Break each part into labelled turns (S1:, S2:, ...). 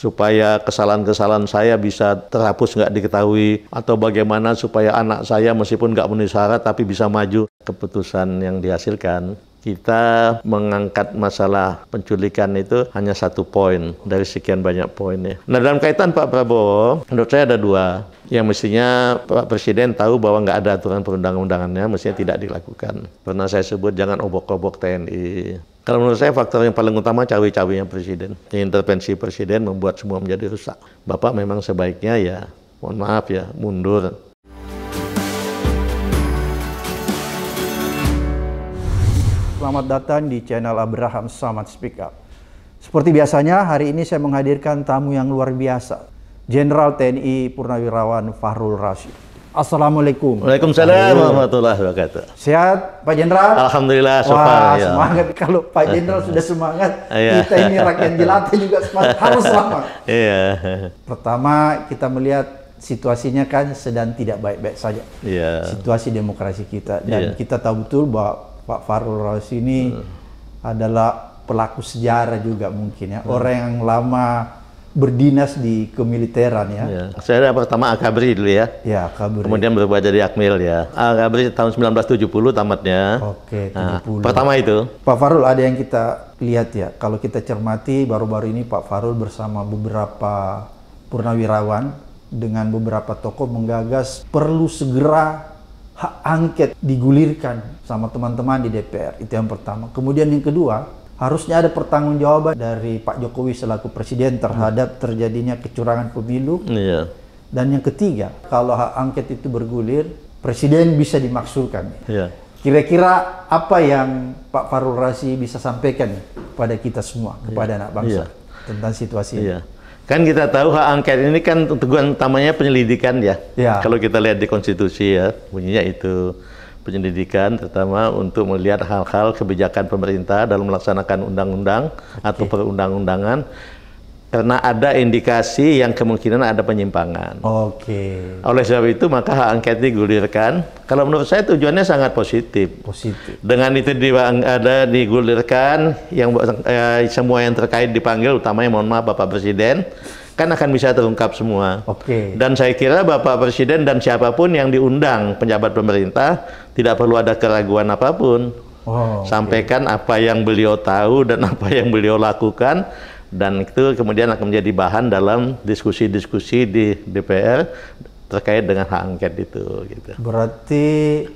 S1: supaya kesalahan-kesalahan saya bisa terhapus nggak diketahui atau bagaimana supaya anak saya meskipun nggak memenuhi syarat tapi bisa maju keputusan yang dihasilkan kita mengangkat masalah penculikan itu hanya satu poin dari sekian banyak poinnya. Nah dalam kaitan Pak Prabowo, menurut saya ada dua yang mestinya Pak Presiden tahu bahwa nggak ada aturan perundang-undangannya, mestinya tidak dilakukan. Pernah saya sebut jangan obok-obok TNI. Kalau menurut saya faktor yang paling utama cawe-cawenya presiden, intervensi presiden membuat semua menjadi rusak. Bapak memang sebaiknya ya, mohon maaf ya, mundur.
S2: Selamat datang di channel Abraham Samad Speak Up. Seperti biasanya, hari ini saya menghadirkan tamu yang luar biasa, Jenderal TNI Purnawirawan Fahrul Rashid. Assalamualaikum. Waalaikumsalam warahmatullahi wabarakatuh. Sehat Pak Jenderal? Alhamdulillah Wah, ya. semangat kalau Pak Jenderal sudah semangat, iya. kita ini rakyat jelata juga semangat harus semangat. Iya. Pertama kita melihat situasinya kan sedang tidak baik-baik saja. Iya. Situasi demokrasi kita dan iya. kita tahu betul bahwa Pak Farul Raus ini hmm. adalah pelaku sejarah juga mungkin ya, hmm. orang yang lama berdinas di kemiliteran ya. ya.
S1: Saya pertama Akabri dulu ya. Ya, Akabri. Kemudian berubah jadi Akmil ya. Akabri tahun 1970 tamatnya. Oke, 70. Nah, pertama itu.
S2: Pak Farul ada yang kita lihat ya. Kalau kita cermati baru-baru ini Pak Farul bersama beberapa purnawirawan dengan beberapa tokoh menggagas perlu segera hak angket digulirkan sama teman-teman di DPR. Itu yang pertama. Kemudian yang kedua, harusnya ada pertanggungjawaban dari Pak Jokowi selaku presiden terhadap terjadinya kecurangan pemilu. Iya. Dan yang ketiga, kalau hak angket itu bergulir, presiden bisa dimaksudkan. Iya. Kira-kira apa yang Pak Farul Razi bisa sampaikan kepada kita semua, iya. kepada anak bangsa iya. tentang situasi iya.
S1: ini? Kan kita tahu hak angket ini kan tujuan utamanya penyelidikan ya. ya. Kalau kita lihat di konstitusi ya, bunyinya itu penyelidikan terutama untuk melihat hal-hal kebijakan pemerintah dalam melaksanakan undang-undang okay. atau perundang-undangan karena ada indikasi yang kemungkinan ada penyimpangan.
S2: Oke.
S1: Okay. Oleh sebab itu maka hak angket digulirkan. Kalau menurut saya tujuannya sangat positif. Positif. Dengan itu di, ada digulirkan yang eh, semua yang terkait dipanggil utamanya mohon maaf Bapak Presiden kan akan bisa terungkap semua. Oke. Okay. Dan saya kira Bapak Presiden dan siapapun yang diundang penjabat pemerintah tidak perlu ada keraguan apapun. Oh, Sampaikan apa yang beliau tahu dan apa yang beliau lakukan dan itu kemudian akan menjadi bahan dalam diskusi-diskusi di DPR terkait dengan hak angket itu.
S2: Gitu. Berarti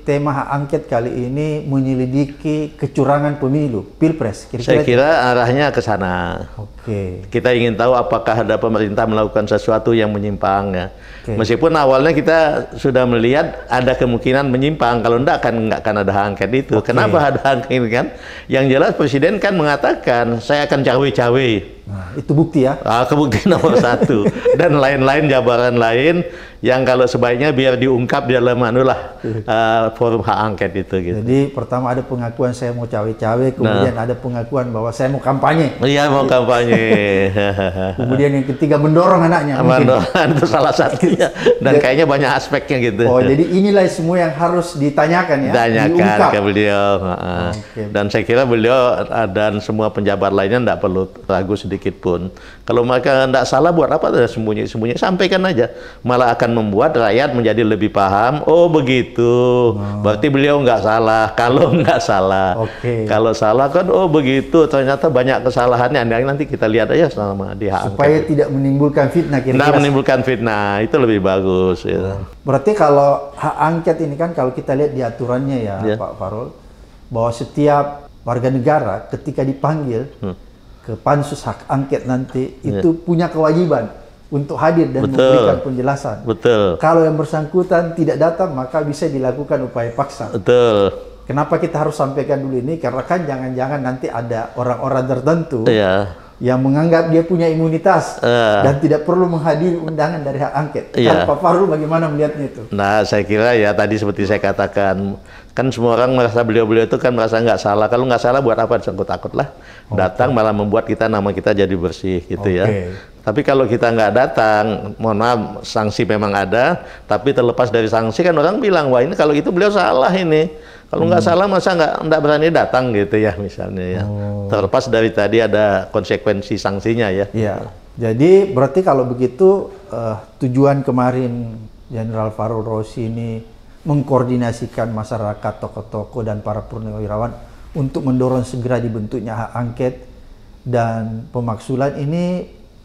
S2: tema hak angket kali ini menyelidiki kecurangan pemilu, pilpres. Kira -kira Saya kira
S1: itu. arahnya ke sana. Oke. Okay. Kita ingin tahu apakah ada pemerintah melakukan sesuatu yang menyimpang ya. Okay. Meskipun awalnya kita sudah melihat ada kemungkinan menyimpang, kalau enggak akan enggak akan ada hak angket itu. Okay. Kenapa ada hak angket kan? Yang jelas presiden kan mengatakan saya akan cawe-cawe Nah, itu bukti ya? Ah, kebukti nomor satu. Dan lain-lain jabaran lain yang kalau sebaiknya biar diungkap di dalam
S2: anulah uh, forum hak angket itu. Gitu. Jadi pertama ada pengakuan saya mau cawe-cawe, nah. kemudian nah. ada pengakuan bahwa saya mau kampanye. Iya mau gitu. kampanye.
S1: kemudian yang
S2: ketiga mendorong anaknya. Ah, mendorong itu salah satunya.
S1: Dan kayaknya banyak aspeknya gitu. Oh jadi
S2: inilah semua yang harus ditanyakan ya. Tanyakan ke
S1: beliau. Ah, okay. Dan saya kira beliau dan semua penjabat lainnya tidak perlu ragu sedikit sedikit pun. Kalau mereka tidak salah buat apa sembunyi-sembunyi? Sampaikan aja. Malah akan membuat rakyat menjadi lebih paham. Oh begitu. Hmm. Berarti beliau nggak salah. Kalau nggak salah. Okay. Kalau salah kan oh begitu. Ternyata banyak kesalahannya. Nah, nanti kita lihat aja selama di hak
S2: Supaya tidak menimbulkan fitnah. Kira -kira. Tidak menimbulkan
S1: fitnah. Itu lebih bagus. Ya. Ah.
S2: Berarti kalau hak angket ini kan kalau kita lihat di aturannya ya, ya. Pak Farul. Bahwa setiap warga negara ketika dipanggil hmm ke pansus hak angket nanti yeah. itu punya kewajiban untuk hadir dan Betul. memberikan penjelasan.
S1: Betul. Kalau
S2: yang bersangkutan tidak datang maka bisa dilakukan upaya paksa. Betul. Kenapa kita harus sampaikan dulu ini? Karena kan jangan-jangan nanti ada orang-orang tertentu yeah yang menganggap dia punya imunitas uh, dan tidak perlu menghadiri undangan dari hak angket. Iya. Pak Faru bagaimana melihatnya itu?
S1: Nah, saya kira ya tadi seperti saya katakan, kan semua orang merasa beliau-beliau itu kan merasa nggak salah. Kalau nggak salah buat apa takut takut lah. Okay. Datang malah membuat kita nama kita jadi bersih gitu okay. ya. Tapi kalau kita nggak datang, mohon maaf, sanksi memang ada. Tapi terlepas dari sanksi kan orang bilang, wah ini kalau itu beliau salah ini. Kalau nggak hmm. salah masa nggak nggak berani datang gitu ya misalnya ya. Hmm. Terlepas dari tadi ada konsekuensi sanksinya ya. Iya.
S2: Jadi berarti kalau begitu uh, tujuan kemarin Jenderal Farul Rosi ini mengkoordinasikan masyarakat, tokoh-tokoh dan para purnawirawan untuk mendorong segera dibentuknya hak angket dan pemaksulan ini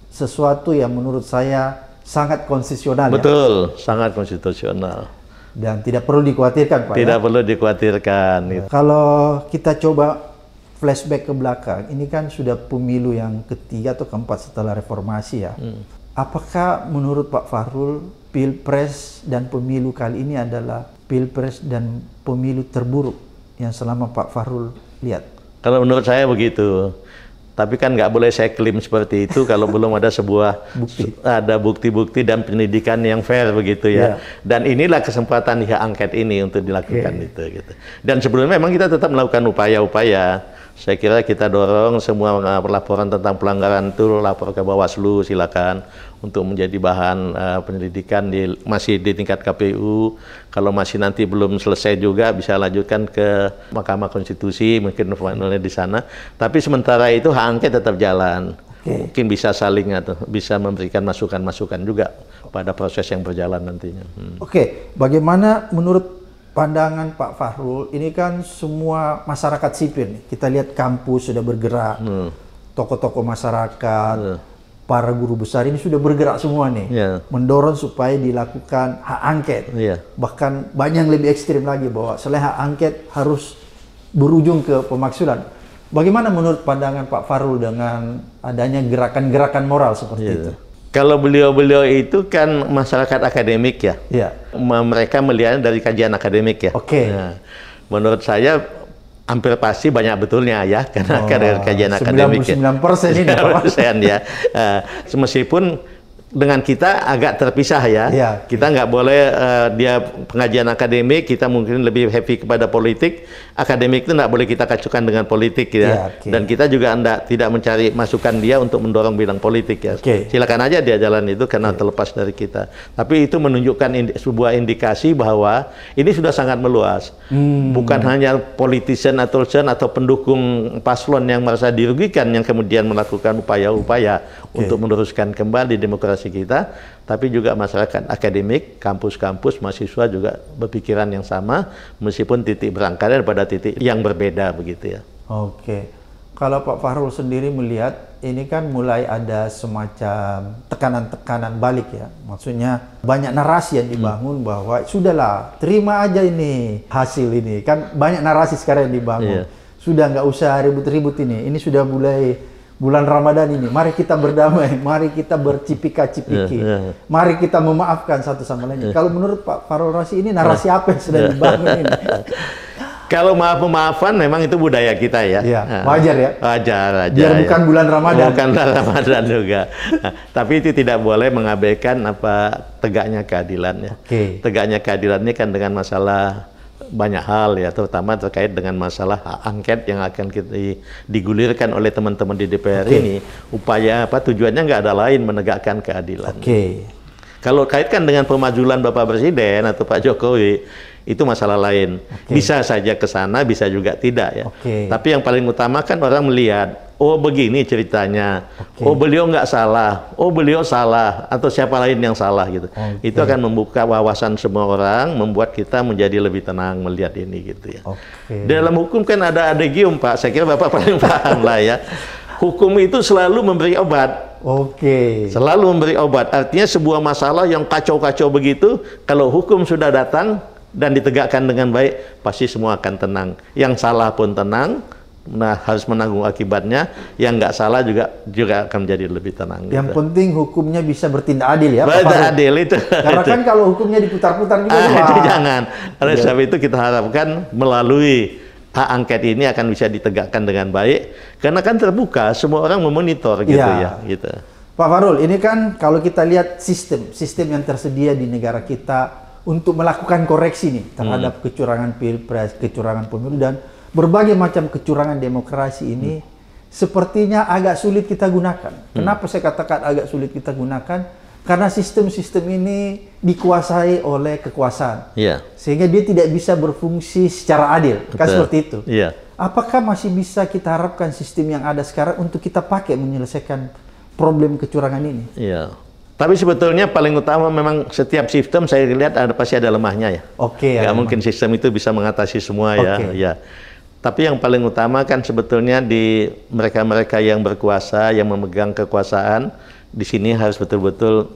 S2: sesuatu yang menurut saya sangat konstitusional. Ya. Betul,
S1: ya? sangat konstitusional.
S2: Dan tidak perlu dikhawatirkan, Pak. Tidak ya?
S1: perlu dikhawatirkan. Gitu. Kalau
S2: kita coba flashback ke belakang, ini kan sudah pemilu yang ketiga atau keempat setelah reformasi ya. Hmm. Apakah menurut Pak Farul pilpres dan pemilu kali ini adalah pilpres dan pemilu terburuk yang selama Pak Farul lihat?
S1: Kalau menurut saya begitu. Tapi kan nggak boleh saya klaim seperti itu kalau belum ada sebuah bukti. ada bukti-bukti dan pendidikan yang fair begitu ya. Yeah. Dan inilah kesempatan hak angket ini untuk dilakukan yeah. itu. Gitu. Dan sebelumnya memang kita tetap melakukan upaya-upaya. Saya kira kita dorong semua uh, laporan tentang pelanggaran itu lapor ke Bawaslu silakan untuk menjadi bahan uh, penyelidikan di masih di tingkat KPU. Kalau masih nanti belum selesai juga bisa lanjutkan ke Mahkamah Konstitusi mungkin finalnya di sana. Tapi sementara itu hak angket tetap jalan. Okay. Mungkin bisa saling atau bisa memberikan masukan-masukan juga pada proses yang berjalan nantinya. Hmm.
S2: Oke, okay. bagaimana menurut pandangan Pak Fahrul? Ini kan semua masyarakat sipil. Kita lihat kampus sudah bergerak, toko-toko hmm. toko masyarakat. Hmm para guru besar ini sudah bergerak semua nih, yeah. mendorong supaya dilakukan hak angket. Yeah. Bahkan banyak yang lebih ekstrim lagi bahwa selain hak angket harus berujung ke pemaksulan. Bagaimana menurut pandangan Pak Farul dengan adanya gerakan-gerakan moral seperti yeah. itu?
S1: Kalau beliau-beliau itu kan masyarakat akademik ya, yeah. mereka melihatnya dari kajian akademik ya. Oke. Okay. Nah, menurut saya hampir pasti banyak betulnya ya karena oh, karena kajian akademik 99% ya. ini persen ya. Uh, meskipun dengan kita agak terpisah ya. ya. Kita nggak boleh uh, dia pengajian akademik, kita mungkin lebih happy kepada politik. Akademik itu nggak boleh kita kacukan dengan politik ya. ya okay. Dan kita juga enggak, tidak mencari masukan dia untuk mendorong bidang politik ya. Okay. Silakan aja dia jalan itu karena okay. Iya. terlepas dari kita. Tapi itu menunjukkan indi sebuah indikasi bahwa ini sudah sangat meluas. Hmm. Bukan hanya politician atau atau pendukung paslon yang merasa dirugikan yang kemudian melakukan upaya-upaya okay. untuk meneruskan kembali demokrasi kita, tapi juga masyarakat akademik, kampus-kampus, mahasiswa juga berpikiran yang sama, meskipun titik berangkatnya pada titik yang berbeda begitu ya.
S2: Oke, okay. kalau Pak Fahrul sendiri melihat ini kan mulai ada semacam tekanan-tekanan balik ya, maksudnya banyak narasi yang dibangun hmm. bahwa sudahlah terima aja ini hasil ini kan banyak narasi sekarang yang dibangun. Yeah. Sudah nggak usah ribut-ribut ini. Ini sudah mulai bulan Ramadan ini. Mari kita berdamai, mari kita ya, bercipika-cipiki, yeah, yeah. mari kita memaafkan satu sama lain. Yeah. Kalau menurut Pak Farul Rosi ini narasi ya. apa yang sudah ya. dibangun ini?
S1: Kalau maaf memaafan memang itu budaya kita ya. ya wajar ya. Wajar aja. Biar ya. bukan bulan Ramadan. Bukan Ramadan juga. Nah, tapi itu tidak boleh mengabaikan apa tegaknya keadilan ya. Okay. Tegaknya keadilannya kan dengan masalah banyak hal ya, terutama terkait dengan masalah angket yang akan kita digulirkan oleh teman-teman di DPR okay. ini. Upaya apa tujuannya nggak ada lain menegakkan keadilan. Oke. Okay. Kalau kaitkan dengan pemajulan Bapak Presiden atau Pak Jokowi, itu masalah lain. Okay. Bisa saja ke sana, bisa juga tidak ya. Okay. Tapi yang paling utama kan orang melihat, oh begini ceritanya, okay. oh beliau nggak salah, oh beliau salah, atau siapa lain yang salah gitu. Okay. Itu akan membuka wawasan semua orang, membuat kita menjadi lebih tenang melihat ini gitu ya. Okay. Dalam hukum kan ada adegium Pak, saya kira Bapak paling paham lah ya. Hukum itu selalu memberi obat. Oke. Okay. Selalu memberi obat. Artinya sebuah masalah yang kacau-kacau begitu, kalau hukum sudah datang, dan ditegakkan dengan baik, pasti semua akan tenang. Yang salah pun tenang, nah harus menanggung akibatnya. Yang nggak salah juga juga akan menjadi lebih tenang. Yang gitu.
S2: penting hukumnya bisa bertindak adil ya. Bertindak adil
S1: itu. Karena itu. kan
S2: kalau hukumnya diputar-putar juga. Ah, itu
S1: jangan. Oleh iya. sebab itu kita harapkan melalui hak angket ini akan bisa ditegakkan dengan baik karena kan terbuka semua orang memonitor gitu ya, ya gitu.
S2: Pak Farul, ini kan kalau kita lihat sistem, sistem yang tersedia di negara kita untuk melakukan koreksi nih terhadap hmm. kecurangan pilpres, kecurangan pemilu dan berbagai macam kecurangan demokrasi ini hmm. sepertinya agak sulit kita gunakan. Hmm. Kenapa saya katakan agak sulit kita gunakan? karena sistem-sistem ini dikuasai oleh kekuasaan, yeah. sehingga dia tidak bisa berfungsi secara adil, kan seperti itu. Yeah. Apakah masih bisa kita harapkan sistem yang ada sekarang untuk kita pakai menyelesaikan problem kecurangan ini?
S1: Yeah. Tapi sebetulnya paling utama memang setiap sistem saya lihat ada pasti ada lemahnya ya. Oke. Okay, ya, mungkin sistem itu bisa mengatasi semua ya. Okay. Ya. Tapi yang paling utama kan sebetulnya di mereka-mereka yang berkuasa, yang memegang kekuasaan, di sini harus betul-betul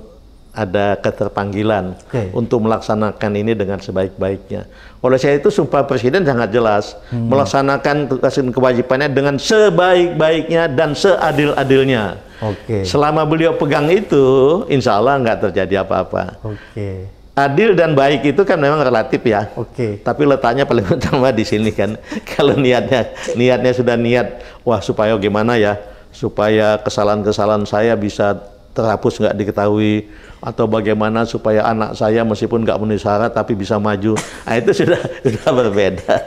S1: ada keterpanggilan okay. untuk melaksanakan ini dengan sebaik-baiknya. Oleh saya itu sumpah presiden sangat jelas hmm. melaksanakan tugas dan kewajibannya dengan sebaik-baiknya dan seadil-adilnya Oke. Okay. Selama beliau pegang itu, insya Allah nggak terjadi apa-apa. Oke. Okay. Adil dan baik itu kan memang relatif ya. Oke. Okay. Tapi letaknya paling utama di sini kan. Kalau niatnya niatnya sudah niat, wah supaya gimana ya? Supaya kesalahan-kesalahan saya bisa terhapus nggak diketahui atau bagaimana supaya anak saya meskipun nggak memenuhi syarat tapi bisa maju. Nah, itu sudah sudah berbeda.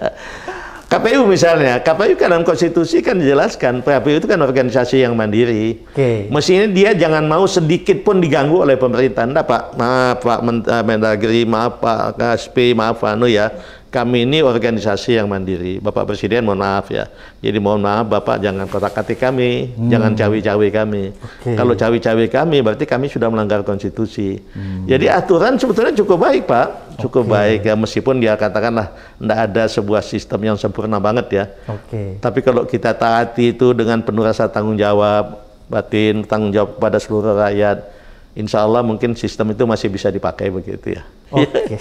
S1: KPU misalnya, KPU kan dalam konstitusi kan dijelaskan, KPU itu kan organisasi yang mandiri. Okay. Mestinya dia jangan mau sedikit pun diganggu oleh pemerintah. Anda Pak, maaf Pak eh, Mendagri, maaf Pak Kaspi, maaf Anu ya kami ini organisasi yang mandiri. Bapak Presiden mohon maaf ya. Jadi mohon maaf Bapak jangan kotak-katik kami, hmm. jangan cawi-cawi kami. Okay. Kalau cawi-cawi kami berarti kami sudah melanggar konstitusi. Hmm. Jadi aturan sebetulnya cukup baik Pak, cukup okay. baik ya meskipun dia katakanlah tidak ada sebuah sistem yang sempurna banget ya. Okay. Tapi kalau kita taati itu dengan penuh rasa tanggung jawab batin, tanggung jawab pada seluruh rakyat, insya Allah mungkin sistem itu masih bisa dipakai begitu ya.
S2: Oke, okay.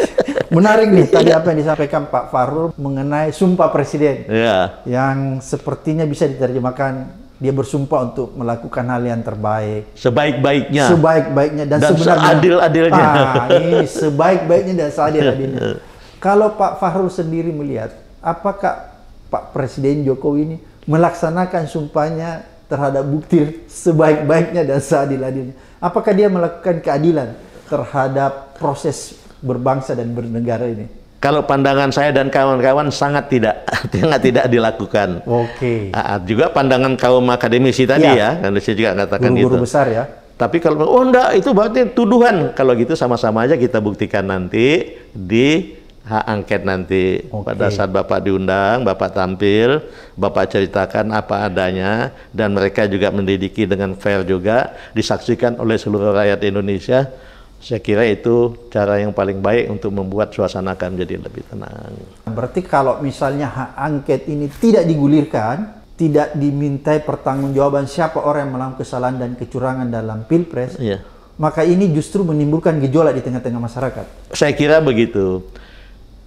S2: menarik nih tadi apa yang disampaikan Pak Farul mengenai sumpah presiden yeah. yang sepertinya bisa diterjemahkan dia bersumpah untuk melakukan hal yang terbaik, sebaik-baiknya, sebaik-baiknya dan, dan sebenarnya seadil-adilnya. Ah, ini sebaik-baiknya dan seadil-adilnya. Ya. Kalau Pak Farul sendiri melihat, apakah Pak Presiden Jokowi ini melaksanakan sumpahnya terhadap bukti sebaik-baiknya dan seadil-adilnya? Apakah dia melakukan keadilan terhadap proses berbangsa dan bernegara ini?
S1: Kalau pandangan saya dan kawan-kawan sangat tidak sangat tidak dilakukan. Oke. Okay. Ah, ah, juga pandangan kaum akademisi tadi iya. ya, ya kan saya juga katakan Guru -guru gitu. besar ya. Tapi kalau oh enggak itu berarti tuduhan. Kalau gitu sama-sama aja kita buktikan nanti di hak angket nanti. Okay. Pada saat Bapak diundang, Bapak tampil, Bapak ceritakan apa adanya dan mereka juga mendidiki dengan fair juga disaksikan oleh seluruh rakyat Indonesia. Saya kira itu cara yang paling baik untuk membuat suasana akan menjadi
S2: lebih tenang. Berarti kalau misalnya hak angket ini tidak digulirkan, tidak dimintai pertanggungjawaban siapa orang yang melakukan kesalahan dan kecurangan dalam pilpres, iya. maka ini justru menimbulkan gejolak di tengah-tengah masyarakat.
S1: Saya kira begitu.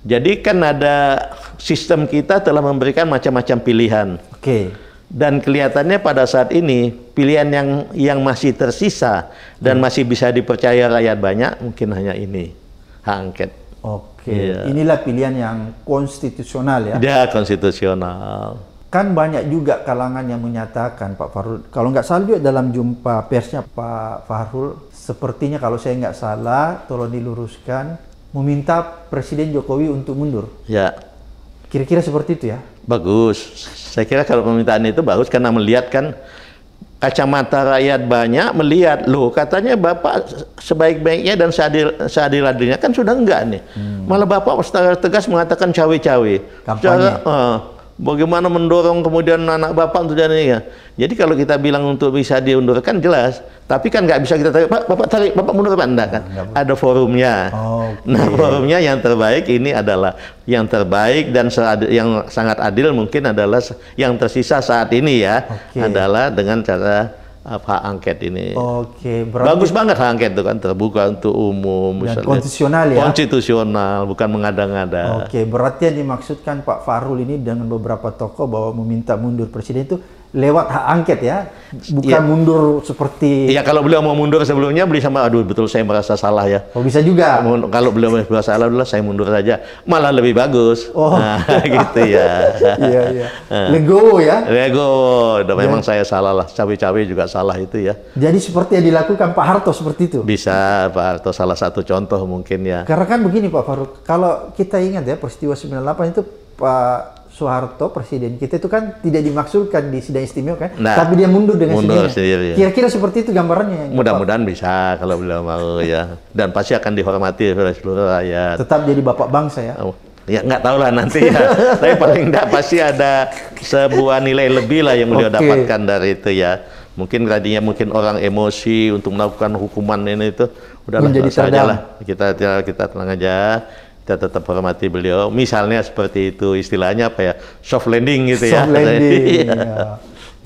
S1: Jadi kan ada sistem kita telah memberikan macam-macam pilihan. Oke. Okay. Dan kelihatannya pada saat ini pilihan yang yang masih tersisa dan hmm. masih bisa dipercaya rakyat banyak mungkin hanya ini hak angket. Oke. Okay. Iya.
S2: Inilah pilihan yang konstitusional ya. Ya
S1: konstitusional.
S2: Kan banyak juga kalangan yang menyatakan Pak Farul, kalau nggak salah juga dalam jumpa persnya Pak Farul, sepertinya kalau saya nggak salah, tolong diluruskan, meminta Presiden Jokowi untuk mundur. Ya. Kira-kira seperti itu ya?
S1: Bagus. Saya kira kalau permintaan itu bagus karena melihat kan kacamata rakyat banyak melihat loh katanya bapak sebaik-baiknya dan seadil seadil-adilnya kan sudah enggak nih hmm. malah bapak secara tegas mengatakan cawe-cawe secara uh, Bagaimana mendorong kemudian anak bapak untuk jadi ya. Jadi kalau kita bilang untuk bisa diundurkan jelas, tapi kan nggak bisa kita tarik. Pak, bapak tarik, bapak mundur pak enggak kan? Ada forumnya. Oh, okay. Nah forumnya yang terbaik ini adalah yang terbaik dan yang sangat adil mungkin adalah yang tersisa saat ini ya okay. adalah dengan cara apa angket ini.
S2: Oke, berarti... bagus banget
S1: hak angket itu kan terbuka untuk umum. Dan konstitusional ya. Konstitusional, bukan mengada-ngada.
S2: Oke, berarti yang dimaksudkan Pak Farul ini dengan beberapa tokoh bahwa meminta mundur presiden itu lewat hak angket ya, bukan ya. mundur seperti. Iya kalau beliau
S1: mau mundur sebelumnya, beli sama aduh betul saya merasa salah ya. Oh bisa juga. Kalau beliau merasa salah, dulu saya mundur saja, malah lebih bagus. Oh nah, gitu ya. Iya iya. Nah. Lego ya. Lego. ya. memang saya salah lah, cawe-cawe juga salah itu ya.
S2: Jadi seperti yang dilakukan Pak Harto seperti
S1: itu. Bisa Pak Harto salah satu contoh mungkin ya.
S2: Karena kan begini Pak Faruk, kalau kita ingat ya peristiwa 98 itu Pak Soeharto presiden kita itu kan tidak dimaksudkan di sidang istimewa kan, nah, tapi dia mundur dengan mundur sendirinya. Iya. Kira-kira seperti itu gambarannya.
S1: Mudah-mudahan bisa kalau beliau mau ya, dan pasti akan dihormati oleh seluruh rakyat.
S2: Tetap jadi bapak bangsa ya. Oh
S1: ya nggak tahu lah nanti ya tapi paling nggak pasti ada sebuah nilai lebih lah yang beliau okay. dapatkan dari itu ya mungkin tadinya mungkin orang emosi untuk melakukan hukuman ini itu udah menjadi lah kita kita tenang aja kita tetap hormati beliau. Misalnya seperti itu istilahnya apa ya? Soft landing gitu ya. Soft landing. ya.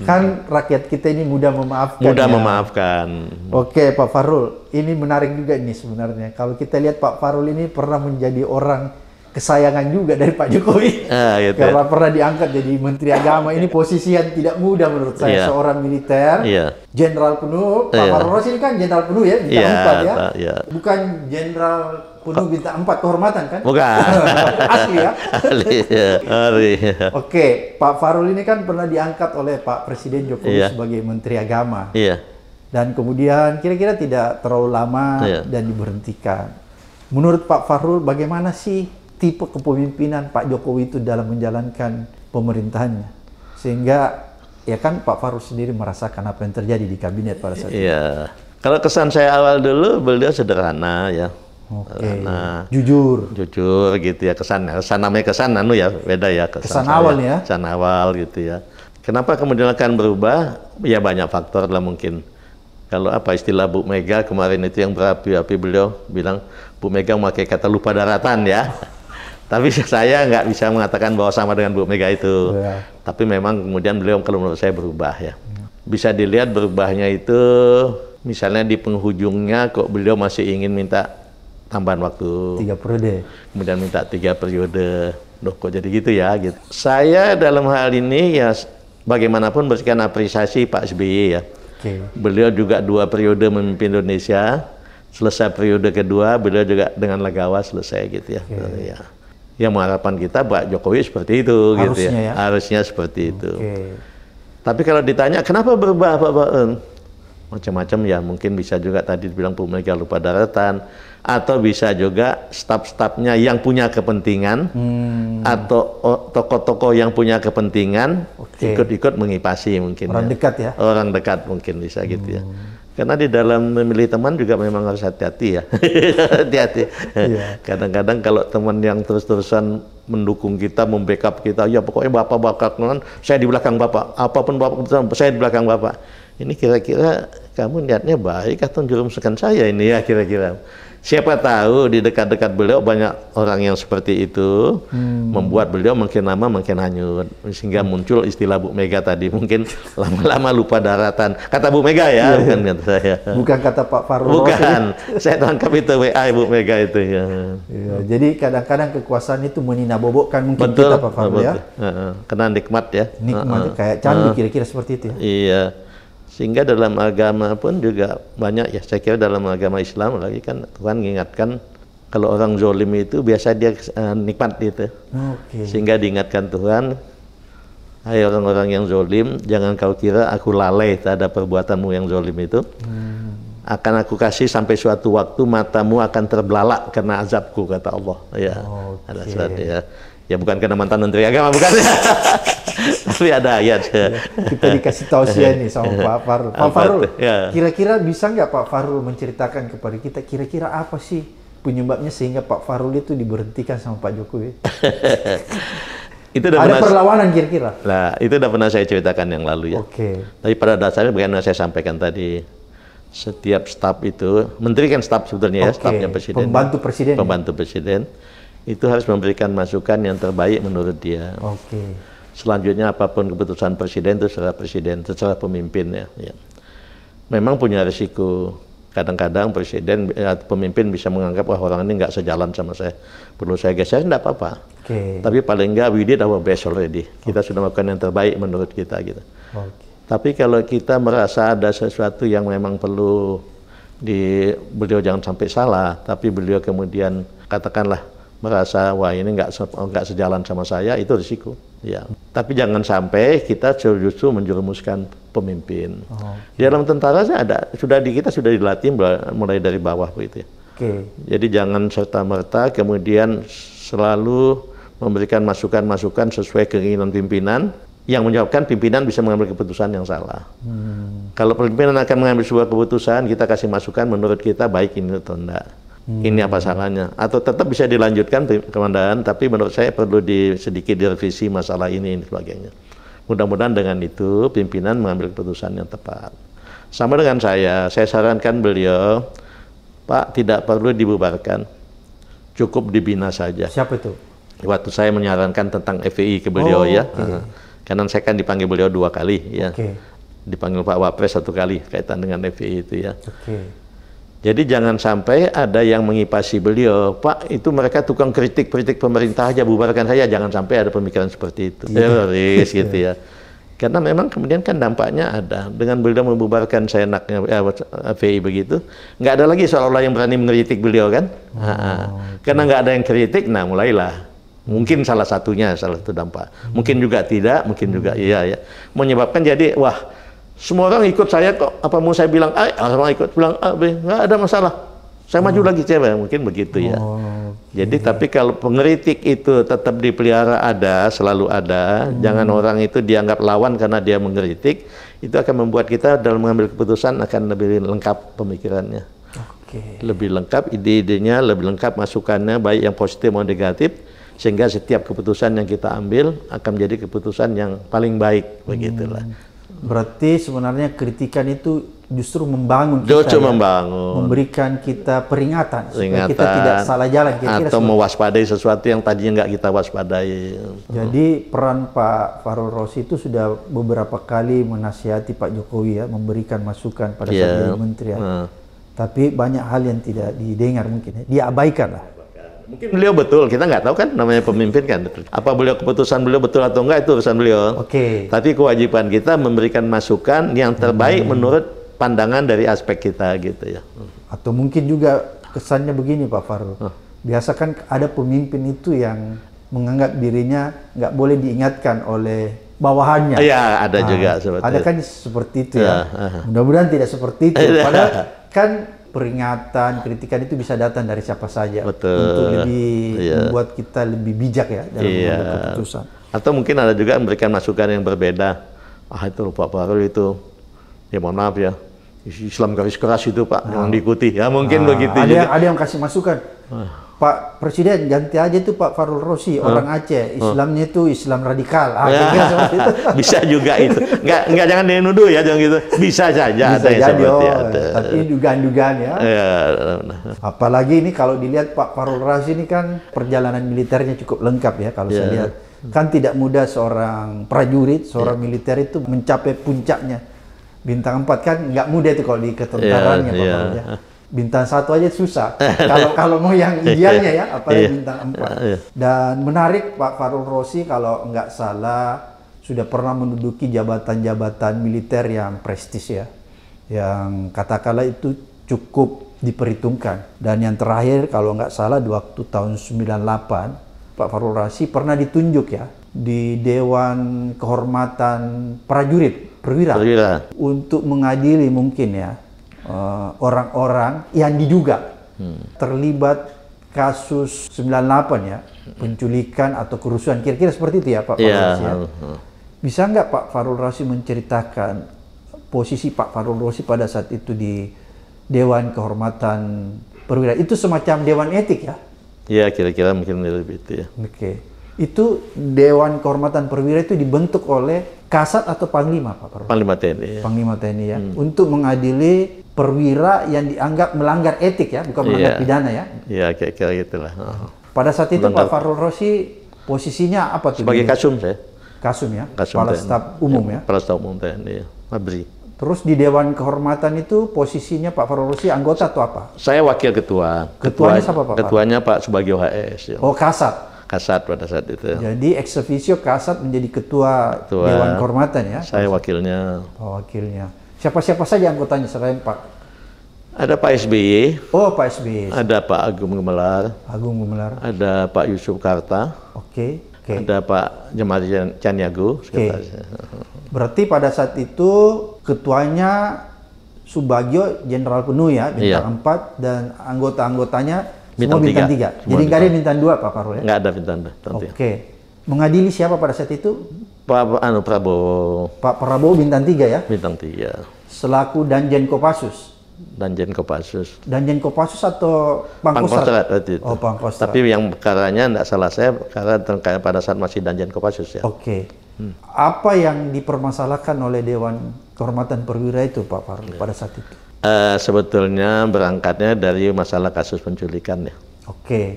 S2: Kan rakyat kita ini mudah memaafkan. Mudah ya.
S1: memaafkan.
S2: Oke, Pak Farul, ini menarik juga nih sebenarnya. Kalau kita lihat Pak Farul ini pernah menjadi orang kesayangan juga dari Pak Jokowi
S1: ah, gitu. karena
S2: iya. pernah diangkat jadi Menteri Agama ini posisi yang tidak mudah menurut saya yeah. seorang militer iya. jenderal yeah. penuh Pak yeah. Marwaros ini kan jenderal penuh ya yeah, ya yeah. bukan jenderal kudu bintang empat kehormatan kan? Bukan. Asli ya. Asli.
S1: Ya. Asli.
S2: Oke, Pak Farul ini kan pernah diangkat oleh Pak Presiden Jokowi yeah. sebagai Menteri Agama. Iya. Yeah. Dan kemudian kira-kira tidak terlalu lama yeah. dan diberhentikan. Menurut Pak Farul bagaimana sih tipe kepemimpinan Pak Jokowi itu dalam menjalankan pemerintahannya? Sehingga ya kan Pak Farul sendiri merasakan apa yang terjadi di kabinet pada saat itu.
S1: Iya. Kalau kesan saya awal dulu beliau sederhana ya Okay. Nah, jujur. Jujur gitu ya kesan. Kesan namanya kesan anu ya beda ya kesan, kesan saya, awal ya. ya. Kesan awal gitu ya. Kenapa kemudian akan berubah? Ya banyak faktor lah mungkin. Kalau apa istilah Bu Mega kemarin itu yang berapi-api beliau bilang Bu Mega memakai kata lupa daratan ya. Tapi saya nggak bisa mengatakan bahwa sama dengan Bu Mega itu. Ya. Tapi memang kemudian beliau kalau menurut saya berubah ya. Bisa dilihat berubahnya itu misalnya di penghujungnya kok beliau masih ingin minta tambahan waktu. Tiga periode. Kemudian minta tiga periode. Loh kok jadi gitu ya? Gitu. Saya dalam hal ini ya bagaimanapun berikan apresiasi Pak SBY ya. Okay. Beliau juga dua periode memimpin Indonesia. Selesai periode kedua, beliau juga dengan legawa selesai gitu ya. Okay. Iya. ya. Yang harapan kita Pak Jokowi seperti itu Harusnya gitu ya. ya. Harusnya seperti okay. itu. Tapi kalau ditanya kenapa berubah Pak Pak hmm. Macam-macam ya, mungkin bisa juga tadi dibilang Bu lupa daratan, atau bisa juga staf-stafnya yang punya kepentingan hmm. atau tokoh-tokoh yang punya kepentingan ikut ikut-ikut mengipasi mungkin orang ya. dekat ya orang dekat mungkin bisa hmm. gitu ya hmm. karena di dalam memilih teman juga memang harus hati-hati ya hati-hati kadang iya. kadang-kadang kalau teman yang terus-terusan mendukung kita membackup kita ya pokoknya bapak bapak non saya di belakang bapak apapun bapak saya di belakang bapak ini kira-kira kamu niatnya baik atau menjerumuskan saya ini ya kira-kira Siapa tahu di dekat-dekat beliau banyak orang yang seperti itu
S2: hmm. membuat
S1: beliau makin lama makin hanyut sehingga hmm. muncul istilah Bu Mega tadi mungkin lama-lama lupa daratan kata Bu Mega ya iya. bukan kata saya bukan
S2: kata Pak Farul bukan saya tangkap
S1: itu WA Bu Mega itu ya, ya
S2: jadi kadang-kadang kekuasaan itu meninabobokkan mungkin betul, kita Pak Farul ya
S1: uh, uh, kena nikmat ya nikmat uh, uh, kayak candi kira-kira uh, seperti itu ya iya sehingga dalam agama pun juga banyak ya, saya kira dalam agama Islam lagi kan Tuhan mengingatkan kalau orang zolim itu biasa dia uh, nikmat gitu. Okay. Sehingga diingatkan Tuhan, hai orang-orang yang zolim, jangan kau kira aku lalai terhadap perbuatanmu yang zolim itu. Hmm. Akan aku kasih sampai suatu waktu matamu akan terbelalak karena azabku, kata Allah. Ya, okay. ada saat, ya. Ya bukan karena mantan menteri agama, bukan Tapi ada ayat. Ya. Kita dikasih sih ini sama Pak Farul. Pak Farul, iya.
S2: kira-kira bisa nggak Pak Farul menceritakan kepada kita kira-kira apa sih penyebabnya sehingga Pak Farul itu diberhentikan sama Pak Jokowi?
S1: itu ada pernah, perlawanan kira-kira. lah itu udah pernah saya ceritakan yang lalu ya. Oke. Okay. Tapi pada dasarnya bagaimana saya sampaikan tadi, setiap staf itu, menteri kan staf sebetulnya okay. ya, stafnya presiden. Ya. Pembantu presiden. Ya. Pembantu presiden itu harus memberikan masukan yang terbaik menurut dia. Oke. Okay. Selanjutnya apapun keputusan presiden itu terserah presiden, terserah pemimpinnya. Ya. Memang punya risiko. Kadang-kadang presiden atau eh, pemimpin bisa menganggap wah orang ini nggak sejalan sama saya, perlu saya geser, tidak apa-apa. Okay. Tapi paling nggak widi did our best already. Kita okay. sudah melakukan yang terbaik menurut kita gitu. Okay. Tapi kalau kita merasa ada sesuatu yang memang perlu di beliau jangan sampai salah, tapi beliau kemudian katakanlah merasa wah ini nggak nggak sejalan sama saya itu risiko. Ya. Tapi jangan sampai kita justru menjerumuskan pemimpin. Oh, okay. Di dalam tentara saya ada sudah di kita sudah dilatih mulai dari bawah begitu ya. Okay. Jadi jangan serta merta kemudian selalu memberikan masukan-masukan sesuai keinginan pimpinan yang menjawabkan pimpinan bisa mengambil keputusan yang salah. Hmm. Kalau pimpinan akan mengambil sebuah keputusan, kita kasih masukan menurut kita baik ini atau enggak hmm. ini apa salahnya atau tetap bisa dilanjutkan kemandaan tapi menurut saya perlu di sedikit direvisi masalah ini dan sebagainya mudah-mudahan dengan itu pimpinan mengambil keputusan yang tepat sama dengan saya saya sarankan beliau Pak tidak perlu dibubarkan cukup dibina saja siapa itu waktu saya menyarankan tentang FPI ke beliau oh, ya okay. karena saya kan dipanggil beliau dua kali ya okay. dipanggil Pak Wapres satu kali kaitan dengan FPI itu ya okay jadi jangan sampai ada yang mengipasi beliau, Pak itu mereka tukang kritik-kritik pemerintah aja, bubarkan saya jangan sampai ada pemikiran seperti itu. Iya. Teroris gitu ya. Karena memang kemudian kan dampaknya ada. Dengan beliau membubarkan seenaknya eh, vi begitu, nggak ada lagi seolah-olah yang berani mengkritik beliau kan. Oh, okay. Karena nggak ada yang kritik, nah mulailah. Mungkin salah satunya, salah satu dampak. Mungkin juga tidak, mungkin juga hmm. iya ya. Menyebabkan jadi, wah semua orang ikut saya kok. Apa mau saya bilang A, ah, orang ikut bilang ah B. Nggak ada masalah. Saya oh. maju hmm. lagi cewek, mungkin begitu ya. Oh, Jadi tapi kalau pengeritik itu tetap dipelihara ada, selalu ada. Hmm. Jangan orang itu dianggap lawan karena dia mengeritik. Itu akan membuat kita dalam mengambil keputusan akan lebih lengkap pemikirannya. Okay. Lebih lengkap ide-idenya, lebih lengkap masukannya baik yang positif maupun negatif sehingga setiap keputusan yang kita ambil akan menjadi keputusan yang paling baik
S2: begitulah. Hmm. Berarti sebenarnya kritikan itu justru membangun kita, justru ya, membangun, memberikan kita peringatan, peringatan kita tidak salah jalan. Kira -kira atau sebenarnya.
S1: mewaspadai sesuatu yang tadinya nggak kita waspadai.
S2: Jadi peran Pak Farul Rosi itu sudah beberapa kali menasihati Pak Jokowi ya, memberikan masukan pada yeah. Iya. menteri. Ya. Hmm. Tapi banyak hal yang tidak didengar mungkin, ya. diabaikan lah.
S1: Mungkin beliau betul, kita nggak tahu kan namanya pemimpin kan. Apa beliau keputusan beliau betul atau enggak itu urusan beliau. Oke. Okay. Tapi kewajiban kita memberikan masukan yang terbaik hmm. menurut pandangan dari aspek kita gitu ya.
S2: Atau mungkin juga kesannya begini Pak Faru, Huh. Biasa kan ada pemimpin itu yang menganggap dirinya nggak boleh diingatkan oleh bawahannya. Iya, ada nah, juga Ada kan seperti itu ya. ya. Mudah-mudahan tidak seperti itu. Iya. Padahal kan peringatan, kritikan itu bisa datang dari siapa saja Betul. untuk lebih yeah. membuat kita lebih bijak ya dalam iya. mengambil yeah. keputusan.
S1: Atau mungkin ada juga memberikan masukan yang berbeda. Ah itu Pak Baru itu, ya mohon maaf ya, Islam garis keras itu Pak, nah. yang diikuti. Ya mungkin nah, begitu. Ada,
S2: ada yang kasih masukan. Ah. Pak Presiden ganti aja tuh Pak Farul Rosi hmm. orang Aceh Islamnya itu Islam radikal ah, ya. itu. bisa juga itu nggak
S1: nggak jangan dinuduh ya jangan gitu bisa saja bisa ada jadi, oh,
S2: tapi dugaan-dugaan ya. ya apalagi ini kalau dilihat Pak Farul Rosi ini kan perjalanan militernya cukup lengkap ya kalau ya. saya iya. lihat kan tidak mudah seorang prajurit seorang ya. militer itu mencapai puncaknya bintang 4 kan nggak mudah itu kalau di iya, ketentaraannya ya, Pak iya. ya. Pak, bintang satu aja susah. kalau kalau mau yang idealnya iya. ya, apalagi iya. bintang empat. Iya. iya. Dan menarik Pak Farul Rosi kalau nggak salah sudah pernah menduduki jabatan-jabatan militer yang prestis ya, yang katakanlah itu cukup diperhitungkan. Dan yang terakhir kalau nggak salah di waktu tahun 98 Pak Farul Rosi pernah ditunjuk ya di Dewan Kehormatan Prajurit Perwira, Perwira. untuk mengadili mungkin ya Eh, orang-orang uh, yang diduga hmm. terlibat kasus 98 ya, penculikan atau kerusuhan, kira-kira seperti itu ya Pak yeah. Farul ya. Bisa nggak Pak Farul Rosi menceritakan posisi Pak Farul Rosi pada saat itu di Dewan Kehormatan Perwira? Itu semacam Dewan Etik ya?
S1: Iya, kira-kira mungkin lebih itu ya. Oke. Okay
S2: itu Dewan Kehormatan Perwira itu dibentuk oleh Kasat atau Panglima Pak
S1: Perwira? Panglima TNI. Ya.
S2: Panglima TNI ya, hmm. untuk mengadili perwira yang dianggap melanggar etik ya, bukan melanggar yeah. pidana ya. Iya,
S1: yeah, kayak kayak gitulah. Oh. Pada saat itu Pak
S2: Farul Rosi posisinya apa tuh? Sebagai kasum saya. Kasum ya, kasum Kepala Staf Umum iya, ya.
S1: Kepala ya. Staf Umum TNI, ya. Mabri.
S2: Terus di Dewan Kehormatan itu posisinya Pak Farul Rosi anggota atau apa?
S1: Saya wakil ketua. Ketuanya, ketuanya siapa Pak? Ketuanya Pak Subagio HS. Ya. Oh, kasat. Kasat pada saat itu.
S2: Jadi ex officio Kasat menjadi ketua, ketua Dewan Kehormatan ya? Saya
S1: wakilnya. Oh, wakilnya.
S2: Siapa-siapa saja anggotanya selain Pak?
S1: Ada Pak SBY.
S2: Oh, Pak SBY.
S1: Ada Pak Agung Gemelar.
S2: Agung Gemelar.
S1: Ada Pak Yusuf Karta. Oke. Okay. Okay. Ada Pak Jemaat Caniago. Okay.
S2: Berarti pada saat itu ketuanya Subagio Jenderal Penuh ya, bintang iya. 4 dan anggota-anggotanya bintang, Semua bintang tiga. tiga. Jadi nggak ada bintang dua Pak Farul ya? Nggak ada bintang dua. Oke. Okay. Mengadili siapa pada saat itu? Pak anu, Prabowo. Pak Prabowo bintang tiga ya? Bintang tiga. Selaku Danjen Kopassus. Danjen Kopassus. Danjen Kopassus atau Pangkostrat? Pangkostrat itu. Oh,
S1: Pangkostrat. Tapi yang perkaranya tidak salah saya, karena terkait pada saat masih Danjen Kopassus ya. Oke. Okay.
S2: Hmm. Apa yang dipermasalahkan oleh Dewan Kehormatan Perwira itu Pak Farul ya. pada saat itu?
S1: uh, sebetulnya berangkatnya dari masalah kasus penculikan ya. Oke. Okay.